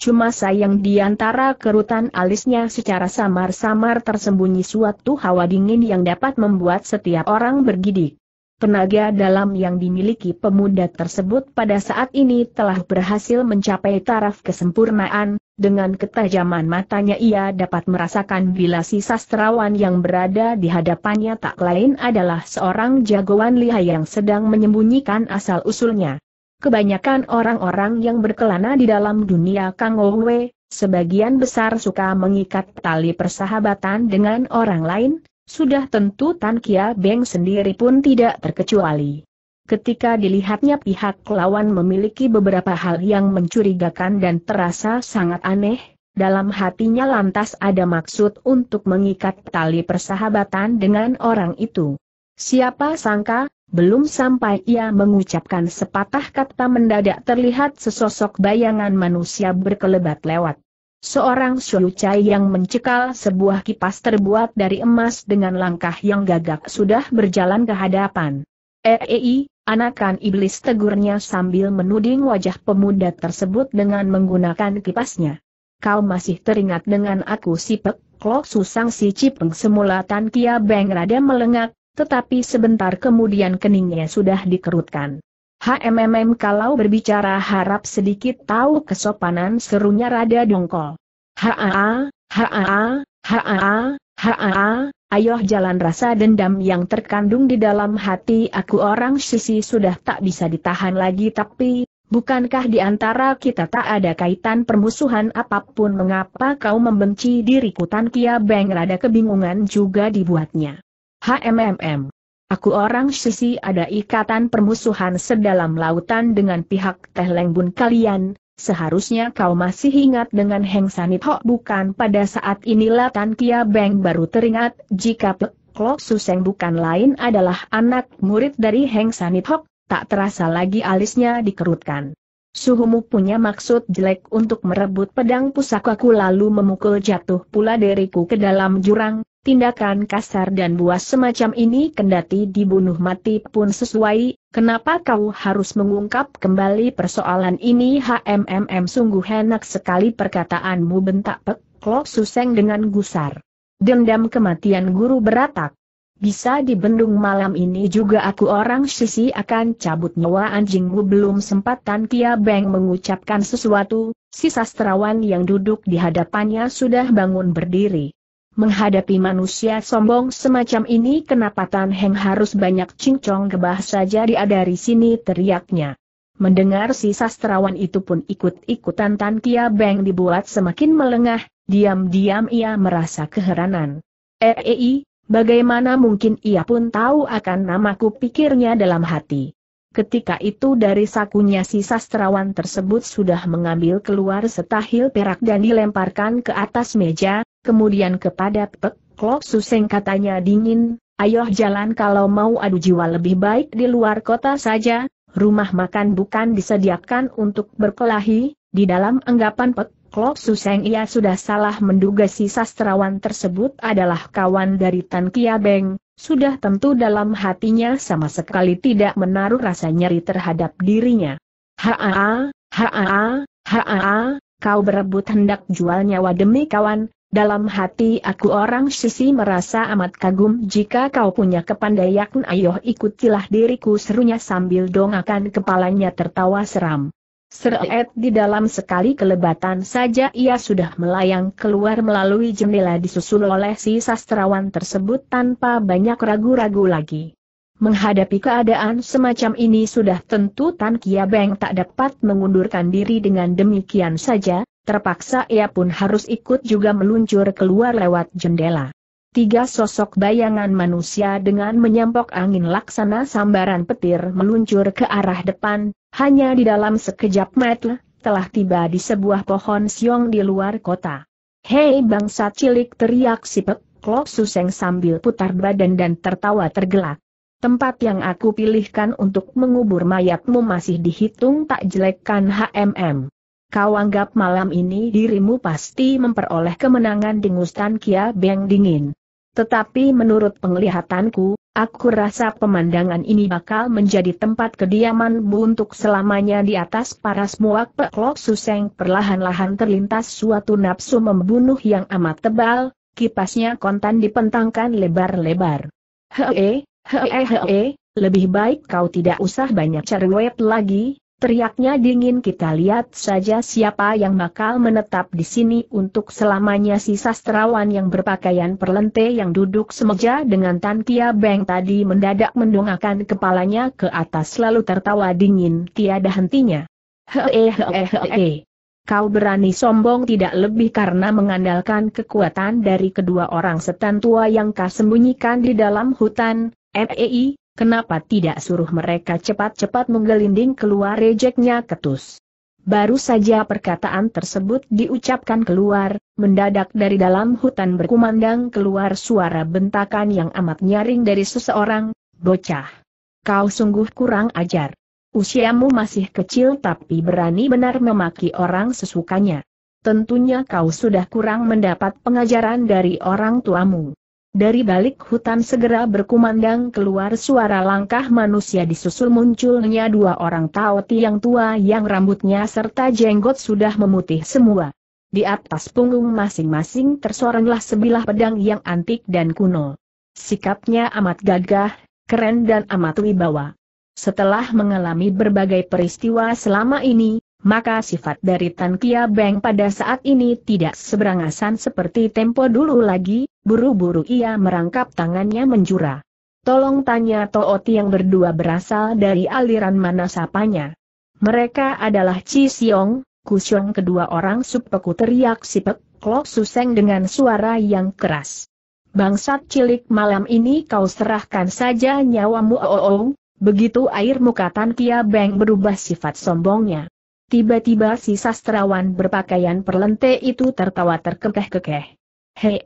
Cuma sayang di antara kerutan alisnya secara samar-samar tersembunyi suatu hawa dingin yang dapat membuat setiap orang bergidik. Tenaga dalam yang dimiliki pemuda tersebut pada saat ini telah berhasil mencapai taraf kesempurnaan, dengan ketajaman matanya ia dapat merasakan bila si sastrawan yang berada di hadapannya tak lain adalah seorang jagoan lihai yang sedang menyembunyikan asal-usulnya. Kebanyakan orang-orang yang berkelana di dalam dunia Kang Owe, sebagian besar suka mengikat tali persahabatan dengan orang lain, sudah tentu Tan Kia Beng sendiri pun tidak terkecuali. Ketika dilihatnya pihak lawan memiliki beberapa hal yang mencurigakan dan terasa sangat aneh, dalam hatinya lantas ada maksud untuk mengikat tali persahabatan dengan orang itu. Siapa sangka, belum sampai ia mengucapkan sepatah kata mendadak terlihat sesosok bayangan manusia berkelebat lewat. Seorang Chai yang mencekal sebuah kipas terbuat dari emas dengan langkah yang gagak sudah berjalan ke hadapan. Eei, eh, eh, anakan iblis tegurnya sambil menuding wajah pemuda tersebut dengan menggunakan kipasnya. Kau masih teringat dengan aku si Pek, Klo Susang si Cipeng semula Tan Kia Beng Rada melengak, tetapi sebentar kemudian keningnya sudah dikerutkan. HMMM kalau berbicara harap sedikit tahu kesopanan serunya rada dongkol. Haa, haa, haa, haa, ayoh jalan rasa dendam yang terkandung di dalam hati aku orang sisi sudah tak bisa ditahan lagi tapi, bukankah di antara kita tak ada kaitan permusuhan apapun mengapa kau membenci diriku Tan Kia Beng rada kebingungan juga dibuatnya. HMMM. Aku orang sisi ada ikatan permusuhan sedalam lautan dengan pihak Teh Lengbun kalian, seharusnya kau masih ingat dengan Heng Sanit Ho bukan pada saat inilah Tan Kia Beng baru teringat jika Pek Klok Suseng bukan lain adalah anak murid dari Heng Sanit Ho, tak terasa lagi alisnya dikerutkan. Suhumu punya maksud jelek untuk merebut pedang pusakaku lalu memukul jatuh pula diriku ke dalam jurang, Tindakan kasar dan buas semacam ini kendati dibunuh mati pun sesuai, kenapa kau harus mengungkap kembali persoalan ini HMMM sungguh enak sekali perkataanmu bentak pek, Suseng dengan gusar. Dendam kematian guru beratak. Bisa dibendung malam ini juga aku orang sisi akan cabut nyawa anjingmu belum sempat Tan Kia Beng mengucapkan sesuatu, si sastrawan yang duduk di hadapannya sudah bangun berdiri. Menghadapi manusia sombong semacam ini kenapa Tan Heng harus banyak cincong gebah saja dia dari sini teriaknya. Mendengar si sastrawan itu pun ikut-ikutan Tan Kia Beng dibuat semakin melengah, diam-diam ia merasa keheranan. Eei, eh, eh, bagaimana mungkin ia pun tahu akan namaku pikirnya dalam hati. Ketika itu dari sakunya si sastrawan tersebut sudah mengambil keluar setahil perak dan dilemparkan ke atas meja, Kemudian kepada Pek Klok Suseng katanya dingin, Ayoh jalan kalau mau adu jiwa lebih baik di luar kota saja, rumah makan bukan disediakan untuk berkelahi, di dalam anggapan Pek Klok Suseng ia sudah salah menduga si sastrawan tersebut adalah kawan dari Tan Kia Beng. sudah tentu dalam hatinya sama sekali tidak menaruh rasa nyeri terhadap dirinya. Haa, haa, haa, kau berebut hendak jual nyawa demi kawan, dalam hati aku orang sisi merasa amat kagum jika kau punya kepandaian Ayoh ikutilah diriku serunya sambil dongakan kepalanya tertawa seram. Seret di dalam sekali kelebatan saja ia sudah melayang keluar melalui jendela disusul oleh si sastrawan tersebut tanpa banyak ragu-ragu lagi. Menghadapi keadaan semacam ini sudah tentu Tan Kia Beng tak dapat mengundurkan diri dengan demikian saja, Terpaksa ia pun harus ikut juga meluncur keluar lewat jendela. Tiga sosok bayangan manusia dengan menyampok angin laksana sambaran petir meluncur ke arah depan, hanya di dalam sekejap mata, telah tiba di sebuah pohon siong di luar kota. Hei bangsa cilik teriak si pek, Suseng sambil putar badan dan tertawa tergelak. Tempat yang aku pilihkan untuk mengubur mayatmu masih dihitung tak jelekkan HMM. Kau anggap malam ini dirimu pasti memperoleh kemenangan dengustan Kia Beng Dingin. Tetapi menurut penglihatanku, aku rasa pemandangan ini bakal menjadi tempat kediamanmu untuk selamanya di atas paras muak peklok suseng perlahan-lahan terlintas suatu nafsu membunuh yang amat tebal, kipasnya kontan dipentangkan lebar-lebar. Hee, hee hee, lebih baik kau tidak usah banyak cerewet lagi, Teriaknya dingin kita lihat saja siapa yang bakal menetap di sini untuk selamanya si sastrawan yang berpakaian perlente yang duduk semeja dengan Tan Kia Beng tadi mendadak mendongakkan kepalanya ke atas lalu tertawa dingin tiada hentinya. Hehehe. Kau berani sombong tidak lebih karena mengandalkan kekuatan dari kedua orang setan tua yang kau sembunyikan di dalam hutan, MEI, Kenapa tidak suruh mereka cepat-cepat menggelinding keluar rejeknya ketus? Baru saja perkataan tersebut diucapkan keluar, mendadak dari dalam hutan berkumandang keluar suara bentakan yang amat nyaring dari seseorang, bocah. Kau sungguh kurang ajar. Usiamu masih kecil tapi berani benar memaki orang sesukanya. Tentunya kau sudah kurang mendapat pengajaran dari orang tuamu. Dari balik hutan segera berkumandang keluar suara langkah manusia disusul munculnya dua orang Taoti yang tua yang rambutnya serta jenggot sudah memutih semua. Di atas punggung masing-masing tersoronglah sebilah pedang yang antik dan kuno. Sikapnya amat gagah, keren dan amat wibawa. Setelah mengalami berbagai peristiwa selama ini, maka sifat dari Tan Kia Beng pada saat ini tidak seberangasan seperti tempo dulu lagi, buru-buru ia merangkap tangannya menjura. Tolong tanya Tooti yang berdua berasal dari aliran mana sapanya. Mereka adalah Chi Siong, Kusyong kedua orang subpeku teriak sipek, Klok Suseng dengan suara yang keras. Bangsat cilik malam ini kau serahkan saja nyawamu oh, Begitu air muka Tan Kia Beng berubah sifat sombongnya. Tiba-tiba si sastrawan berpakaian perlente itu tertawa terkekeh-kekeh. Hei,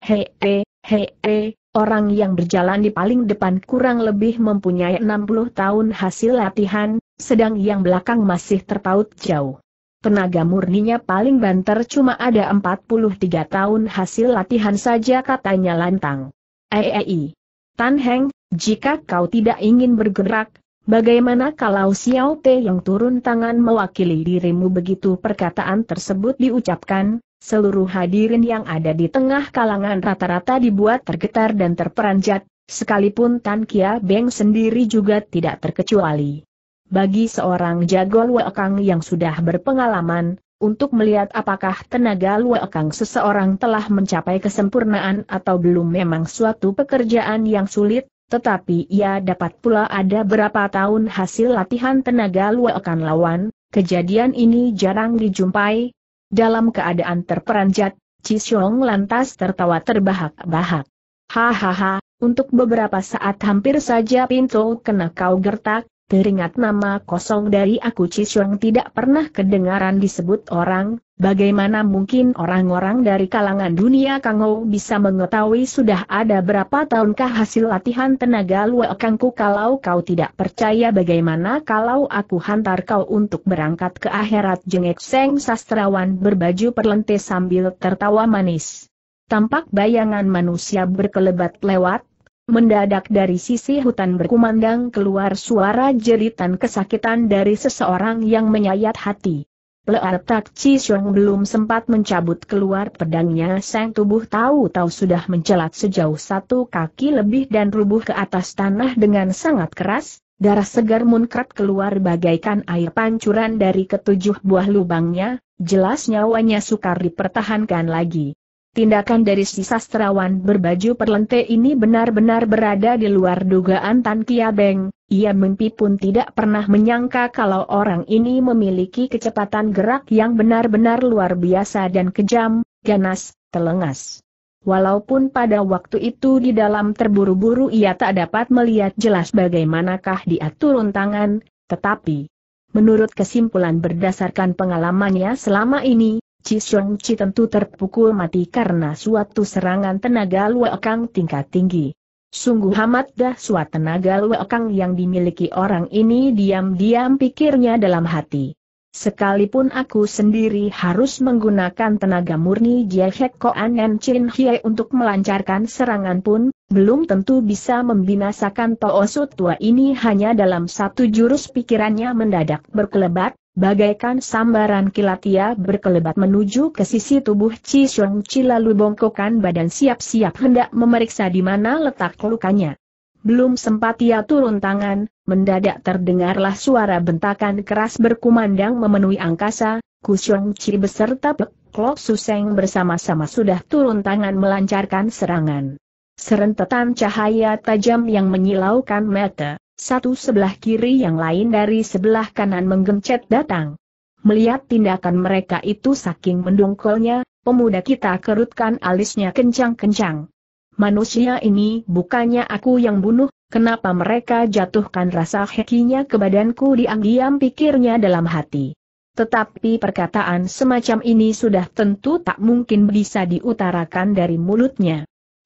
hei, hei, orang yang berjalan di paling depan kurang lebih mempunyai 60 tahun hasil latihan, sedang yang belakang masih terpaut jauh. Tenaga murninya paling banter cuma ada 43 tahun hasil latihan saja katanya lantang. Ei, Tan Heng, jika kau tidak ingin bergerak, Bagaimana kalau Xiao Te yang turun tangan mewakili dirimu begitu perkataan tersebut diucapkan, seluruh hadirin yang ada di tengah kalangan rata-rata dibuat tergetar dan terperanjat, sekalipun Tan Kia Beng sendiri juga tidak terkecuali. Bagi seorang jago Luekang yang sudah berpengalaman, untuk melihat apakah tenaga Luekang seseorang telah mencapai kesempurnaan atau belum memang suatu pekerjaan yang sulit, tetapi ia dapat pula ada berapa tahun hasil latihan tenaga luakan lawan, kejadian ini jarang dijumpai. Dalam keadaan terperanjat, Cisyong lantas tertawa terbahak-bahak. Hahaha, untuk beberapa saat hampir saja pintu kena kau gertak, teringat nama kosong dari aku Cisyong tidak pernah kedengaran disebut orang, bagaimana mungkin orang-orang dari kalangan dunia Kangou bisa mengetahui sudah ada berapa tahunkah hasil latihan tenaga Luakangku? kalau kau tidak percaya bagaimana kalau aku hantar kau untuk berangkat ke akhirat jengek Seng sastrawan berbaju perlente sambil tertawa manis. Tampak bayangan manusia berkelebat lewat, Mendadak dari sisi hutan berkumandang keluar suara jeritan kesakitan dari seseorang yang menyayat hati. Lear Tak Chi Xiong belum sempat mencabut keluar pedangnya sang tubuh tahu-tahu sudah mencelat sejauh satu kaki lebih dan rubuh ke atas tanah dengan sangat keras, Darah segar munkrat keluar bagaikan air pancuran dari ketujuh buah lubangnya, jelas nyawanya sukar dipertahankan lagi. Tindakan dari si sastrawan berbaju perlente ini benar-benar berada di luar dugaan Tan Kia Beng. Ia mimpi pun tidak pernah menyangka kalau orang ini memiliki kecepatan gerak yang benar-benar luar biasa dan kejam, ganas, telengas. Walaupun pada waktu itu di dalam terburu-buru ia tak dapat melihat jelas bagaimanakah dia turun tangan, tetapi menurut kesimpulan berdasarkan pengalamannya selama ini, Chisong Chi tentu terpukul mati karena suatu serangan tenaga luakang tingkat tinggi. Sungguh amat dah suatu tenaga luakang yang dimiliki orang ini diam-diam pikirnya dalam hati. Sekalipun aku sendiri harus menggunakan tenaga murni Jiehek Koan Nen Chin Hie untuk melancarkan serangan pun, belum tentu bisa membinasakan Toosu tua ini hanya dalam satu jurus pikirannya mendadak berkelebat, Bagaikan sambaran kilat ia berkelebat menuju ke sisi tubuh Chi Xiong Chi lalu bongkokan badan siap-siap hendak memeriksa di mana letak lukanya. Belum sempat ia turun tangan, mendadak terdengarlah suara bentakan keras berkumandang memenuhi angkasa, Xiong Chi beserta Pek Klok Suseng bersama-sama sudah turun tangan melancarkan serangan. Serentetan cahaya tajam yang menyilaukan mata satu sebelah kiri yang lain dari sebelah kanan menggencet datang. Melihat tindakan mereka itu saking mendongkolnya, pemuda kita kerutkan alisnya kencang-kencang. Manusia ini bukannya aku yang bunuh, kenapa mereka jatuhkan rasa hekinya ke badanku diam-diam pikirnya dalam hati. Tetapi perkataan semacam ini sudah tentu tak mungkin bisa diutarakan dari mulutnya.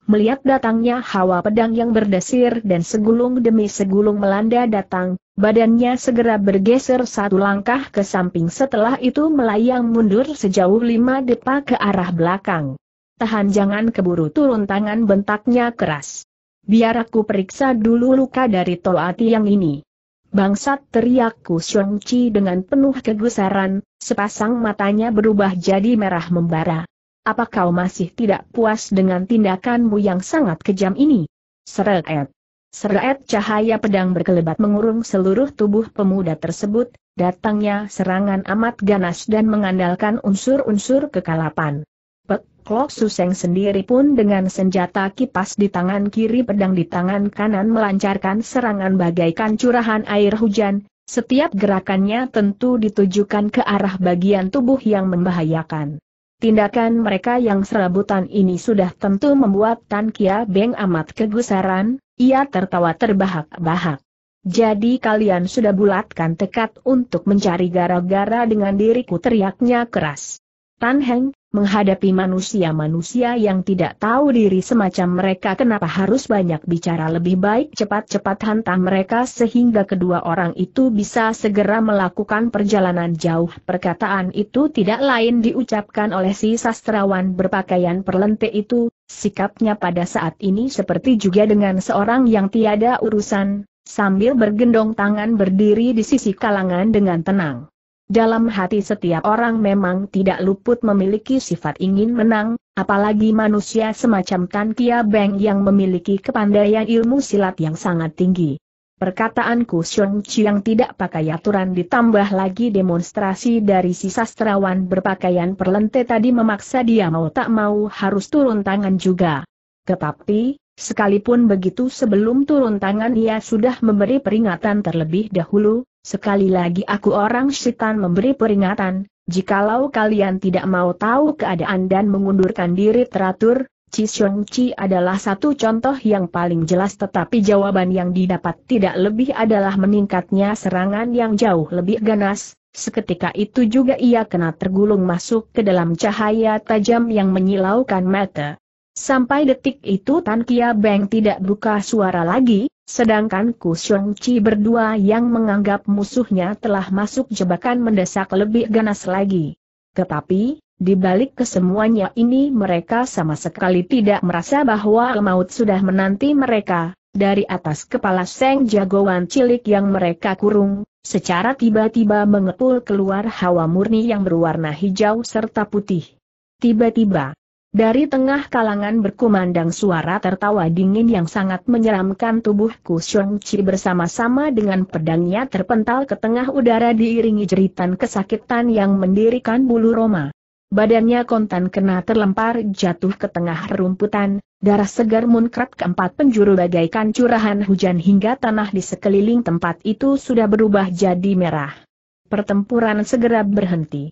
Melihat datangnya hawa pedang yang berdesir dan segulung demi segulung melanda datang, badannya segera bergeser satu langkah ke samping setelah itu melayang mundur sejauh lima depa ke arah belakang. Tahan jangan keburu turun tangan bentaknya keras. Biar aku periksa dulu luka dari Toati yang ini. Bangsat teriak Kusyongci dengan penuh kegusaran, sepasang matanya berubah jadi merah membara. Apa kau masih tidak puas dengan tindakanmu yang sangat kejam ini? Seret. Seret cahaya pedang berkelebat mengurung seluruh tubuh pemuda tersebut, datangnya serangan amat ganas dan mengandalkan unsur-unsur kekalapan. Pek Klok Suseng sendiri pun dengan senjata kipas di tangan kiri pedang di tangan kanan melancarkan serangan bagaikan curahan air hujan, setiap gerakannya tentu ditujukan ke arah bagian tubuh yang membahayakan. Tindakan mereka yang serabutan ini sudah tentu membuat Tan Kia Beng amat kegusaran, ia tertawa terbahak-bahak. Jadi kalian sudah bulatkan tekad untuk mencari gara-gara dengan diriku teriaknya keras. Tan Heng, Menghadapi manusia-manusia yang tidak tahu diri semacam mereka kenapa harus banyak bicara lebih baik cepat-cepat hantam mereka sehingga kedua orang itu bisa segera melakukan perjalanan jauh. Perkataan itu tidak lain diucapkan oleh si sastrawan berpakaian perlente itu, sikapnya pada saat ini seperti juga dengan seorang yang tiada urusan, sambil bergendong tangan berdiri di sisi kalangan dengan tenang. Dalam hati setiap orang memang tidak luput memiliki sifat ingin menang, apalagi manusia semacam Tan Kia Beng yang memiliki kepandaian ilmu silat yang sangat tinggi. Perkataan Kusyong Chiang tidak pakai aturan ditambah lagi demonstrasi dari si sastrawan berpakaian perlente tadi memaksa dia mau tak mau harus turun tangan juga. Tetapi, Sekalipun begitu sebelum turun tangan ia sudah memberi peringatan terlebih dahulu, Sekali lagi aku orang setan memberi peringatan, jikalau kalian tidak mau tahu keadaan dan mengundurkan diri teratur, Chisong Chi adalah satu contoh yang paling jelas tetapi jawaban yang didapat tidak lebih adalah meningkatnya serangan yang jauh lebih ganas, seketika itu juga ia kena tergulung masuk ke dalam cahaya tajam yang menyilaukan mata. Sampai detik itu Tan Kia Beng tidak buka suara lagi, sedangkan Ku Xiong Chi berdua yang menganggap musuhnya telah masuk jebakan mendesak lebih ganas lagi. Tetapi, di balik kesemuanya ini mereka sama sekali tidak merasa bahwa maut sudah menanti mereka, dari atas kepala Seng Jagoan cilik yang mereka kurung, secara tiba-tiba mengepul keluar hawa murni yang berwarna hijau serta putih. Tiba-tiba, dari tengah kalangan berkumandang suara tertawa dingin yang sangat menyeramkan tubuhku Xiong Chi bersama-sama dengan pedangnya terpental ke tengah udara diiringi jeritan kesakitan yang mendirikan bulu Roma. Badannya kontan kena terlempar jatuh ke tengah rumputan, darah segar munkrat keempat penjuru bagaikan curahan hujan hingga tanah di sekeliling tempat itu sudah berubah jadi merah. Pertempuran segera berhenti.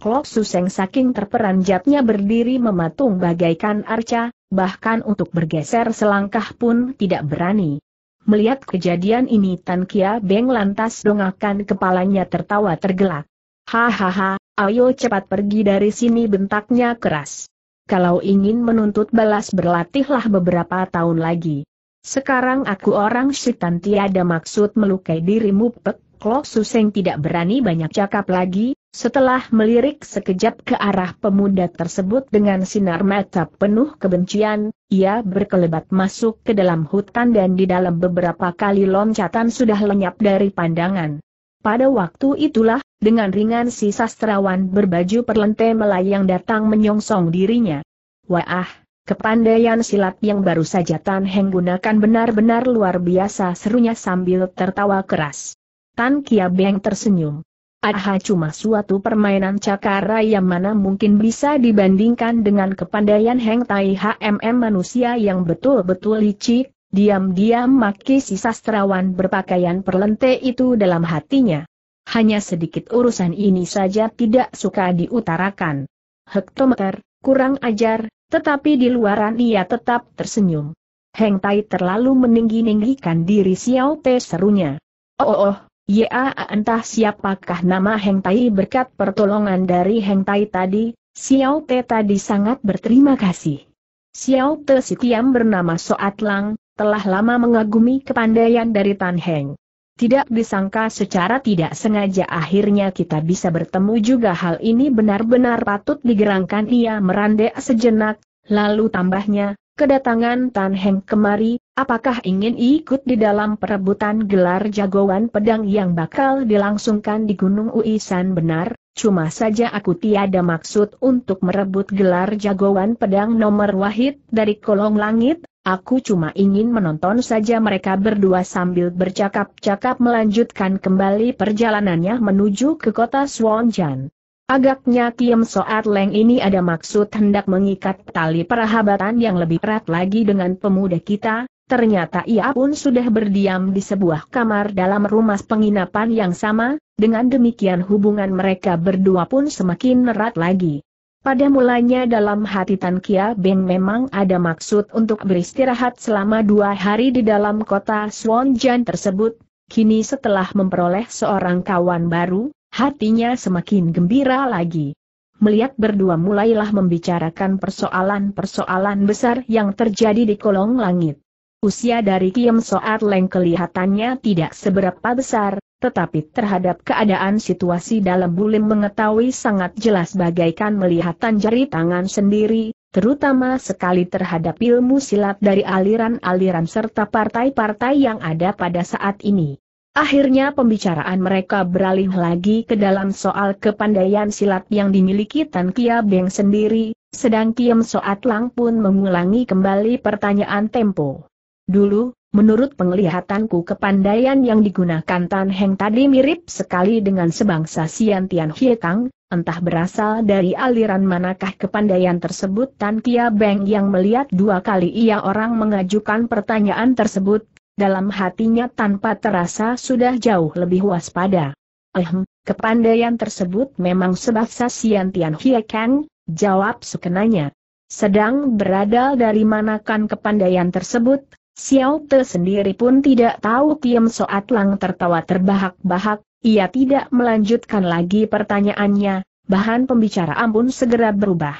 Klok Suseng saking terperanjatnya berdiri mematung bagaikan arca, bahkan untuk bergeser selangkah pun tidak berani. Melihat kejadian ini Tan Kia Beng lantas dongakan kepalanya tertawa tergelak. Hahaha, ayo cepat pergi dari sini bentaknya keras. Kalau ingin menuntut balas berlatihlah beberapa tahun lagi. Sekarang aku orang syaitan tiada maksud melukai dirimu pek, Klo Suseng tidak berani banyak cakap lagi, setelah melirik sekejap ke arah pemuda tersebut dengan sinar mata penuh kebencian, ia berkelebat masuk ke dalam hutan dan di dalam beberapa kali loncatan sudah lenyap dari pandangan. Pada waktu itulah, dengan ringan si sastrawan berbaju perlente melayang datang menyongsong dirinya. Wah, kepandaian silat yang baru saja Tan Heng gunakan benar-benar luar biasa serunya sambil tertawa keras. Tan Kia Beng tersenyum. Ah cuma suatu permainan cakara yang mana mungkin bisa dibandingkan dengan kepandaian Heng Tai HMM manusia yang betul-betul licik, diam-diam maki si sastrawan berpakaian perlente itu dalam hatinya. Hanya sedikit urusan ini saja tidak suka diutarakan. Hektometer, kurang ajar, tetapi di luaran ia tetap tersenyum. Heng Tai terlalu meninggi-ninggikan diri Xiao te serunya. Oh, oh, oh Ya entah siapakah nama Heng Tai berkat pertolongan dari Heng Tai tadi, Xiao Te tadi sangat berterima kasih. Xiao Te si Tiam bernama Soat Lang, telah lama mengagumi kepandaian dari Tan Heng. Tidak disangka secara tidak sengaja akhirnya kita bisa bertemu juga hal ini benar-benar patut digerangkan ia merandek sejenak, lalu tambahnya, kedatangan Tan Heng kemari, apakah ingin ikut di dalam perebutan gelar jagoan pedang yang bakal dilangsungkan di Gunung Uisan benar? Cuma saja aku tiada maksud untuk merebut gelar jagoan pedang nomor wahid dari kolong langit, aku cuma ingin menonton saja mereka berdua sambil bercakap-cakap melanjutkan kembali perjalanannya menuju ke kota Swanjan. Agaknya Kiem Soat Leng ini ada maksud hendak mengikat tali perahabatan yang lebih erat lagi dengan pemuda kita, ternyata ia pun sudah berdiam di sebuah kamar dalam rumah penginapan yang sama, dengan demikian hubungan mereka berdua pun semakin erat lagi. Pada mulanya dalam hati Tan Kia Beng memang ada maksud untuk beristirahat selama dua hari di dalam kota Swanjan tersebut, kini setelah memperoleh seorang kawan baru, Hatinya semakin gembira lagi. Melihat berdua mulailah membicarakan persoalan-persoalan besar yang terjadi di kolong langit. Usia dari Kim Soat Leng kelihatannya tidak seberapa besar, tetapi terhadap keadaan situasi dalam bulim mengetahui sangat jelas bagaikan melihatan jari tangan sendiri, terutama sekali terhadap ilmu silat dari aliran-aliran serta partai-partai yang ada pada saat ini. Akhirnya pembicaraan mereka beralih lagi ke dalam soal kepandaian silat yang dimiliki Tan Kia Beng sendiri, sedang Kiem Soat Lang pun mengulangi kembali pertanyaan Tempo. Dulu, menurut penglihatanku kepandaian yang digunakan Tan Heng tadi mirip sekali dengan sebangsa Sian Tian Hie Kang, entah berasal dari aliran manakah kepandaian tersebut Tan Kia Beng yang melihat dua kali ia orang mengajukan pertanyaan tersebut, dalam hatinya tanpa terasa sudah jauh lebih waspada. Ehm, kepandaian tersebut memang sebaksa Sian Tian Hie Kang, jawab sekenanya. Sedang berada dari manakan kepandaian tersebut, Xiao Te sendiri pun tidak tahu Tiem Soat Lang tertawa terbahak-bahak, ia tidak melanjutkan lagi pertanyaannya, bahan pembicara pun segera berubah.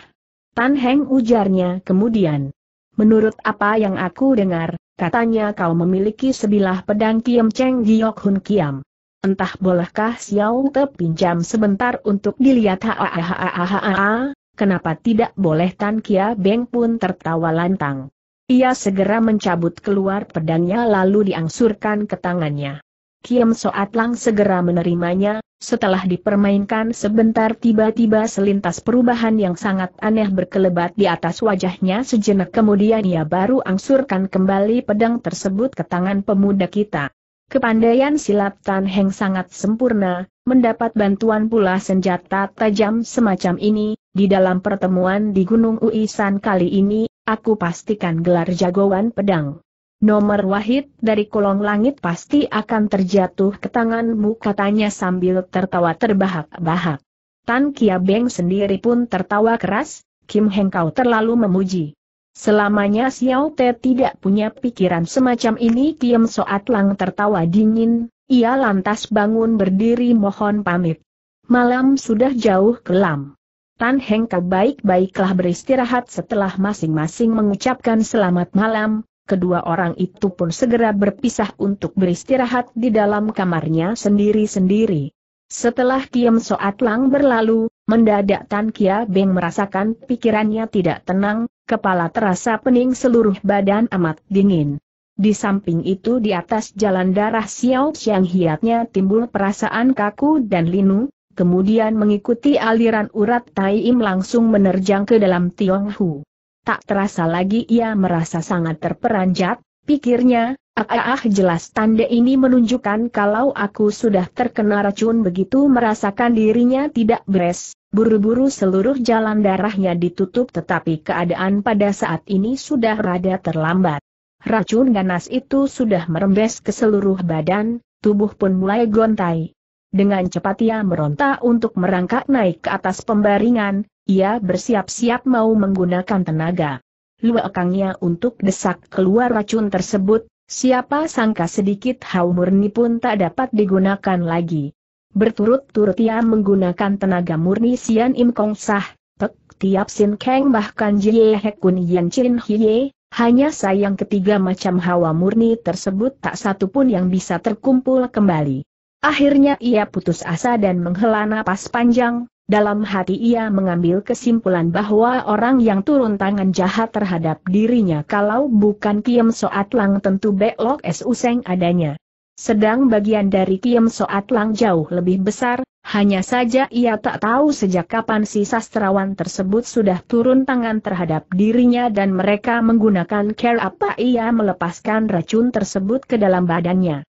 Tan Heng ujarnya kemudian. Menurut apa yang aku dengar, Katanya kau memiliki sebilah pedang Kiam Cheng Giok Hun Kiam. Entah bolehkah Xiao Te pinjam sebentar untuk dilihat ah. kenapa tidak boleh Tan Kia Beng pun tertawa lantang. Ia segera mencabut keluar pedangnya lalu diangsurkan ke tangannya. Kiam Soat Lang segera menerimanya, setelah dipermainkan sebentar tiba-tiba selintas perubahan yang sangat aneh berkelebat di atas wajahnya sejenak kemudian ia baru angsurkan kembali pedang tersebut ke tangan pemuda kita. Kepandaian silat Tan Heng sangat sempurna, mendapat bantuan pula senjata tajam semacam ini, di dalam pertemuan di Gunung Uisan kali ini, aku pastikan gelar jagoan pedang. Nomor wahid dari kolong langit pasti akan terjatuh ke tanganmu katanya sambil tertawa terbahak-bahak. Tan Kia Beng sendiri pun tertawa keras, Kim Heng kau terlalu memuji. Selamanya Xiao Te tidak punya pikiran semacam ini Kim Soat Lang tertawa dingin, ia lantas bangun berdiri mohon pamit. Malam sudah jauh kelam. Tan Heng baik-baiklah beristirahat setelah masing-masing mengucapkan selamat malam, kedua orang itu pun segera berpisah untuk beristirahat di dalam kamarnya sendiri-sendiri. Setelah kiam soat lang berlalu, mendadak Tan Kia Beng merasakan pikirannya tidak tenang, kepala terasa pening seluruh badan amat dingin. Di samping itu di atas jalan darah Xiao Xiang hiatnya timbul perasaan kaku dan linu, kemudian mengikuti aliran urat Tai Im langsung menerjang ke dalam Tiong Hu. Tak terasa lagi ia merasa sangat terperanjat, pikirnya, ah, ah, ah jelas tanda ini menunjukkan kalau aku sudah terkena racun begitu merasakan dirinya tidak beres, buru-buru seluruh jalan darahnya ditutup tetapi keadaan pada saat ini sudah rada terlambat. Racun ganas itu sudah merembes ke seluruh badan, tubuh pun mulai gontai. Dengan cepat ia meronta untuk merangkak naik ke atas pembaringan, ia bersiap-siap mau menggunakan tenaga luakangnya untuk desak keluar racun tersebut, siapa sangka sedikit hau murni pun tak dapat digunakan lagi. Berturut-turut ia menggunakan tenaga murni Sian Im Kong Sah, Tek Tiap Sin Kang bahkan Jie Hek Kun Yan Chin Hie, hanya sayang ketiga macam hawa murni tersebut tak satu pun yang bisa terkumpul kembali. Akhirnya ia putus asa dan menghela napas panjang, dalam hati ia mengambil kesimpulan bahwa orang yang turun tangan jahat terhadap dirinya kalau bukan Kiem Soat Lang tentu belok es useng adanya. Sedang bagian dari Kiem Soat Lang jauh lebih besar, hanya saja ia tak tahu sejak kapan si sastrawan tersebut sudah turun tangan terhadap dirinya dan mereka menggunakan care apa ia melepaskan racun tersebut ke dalam badannya.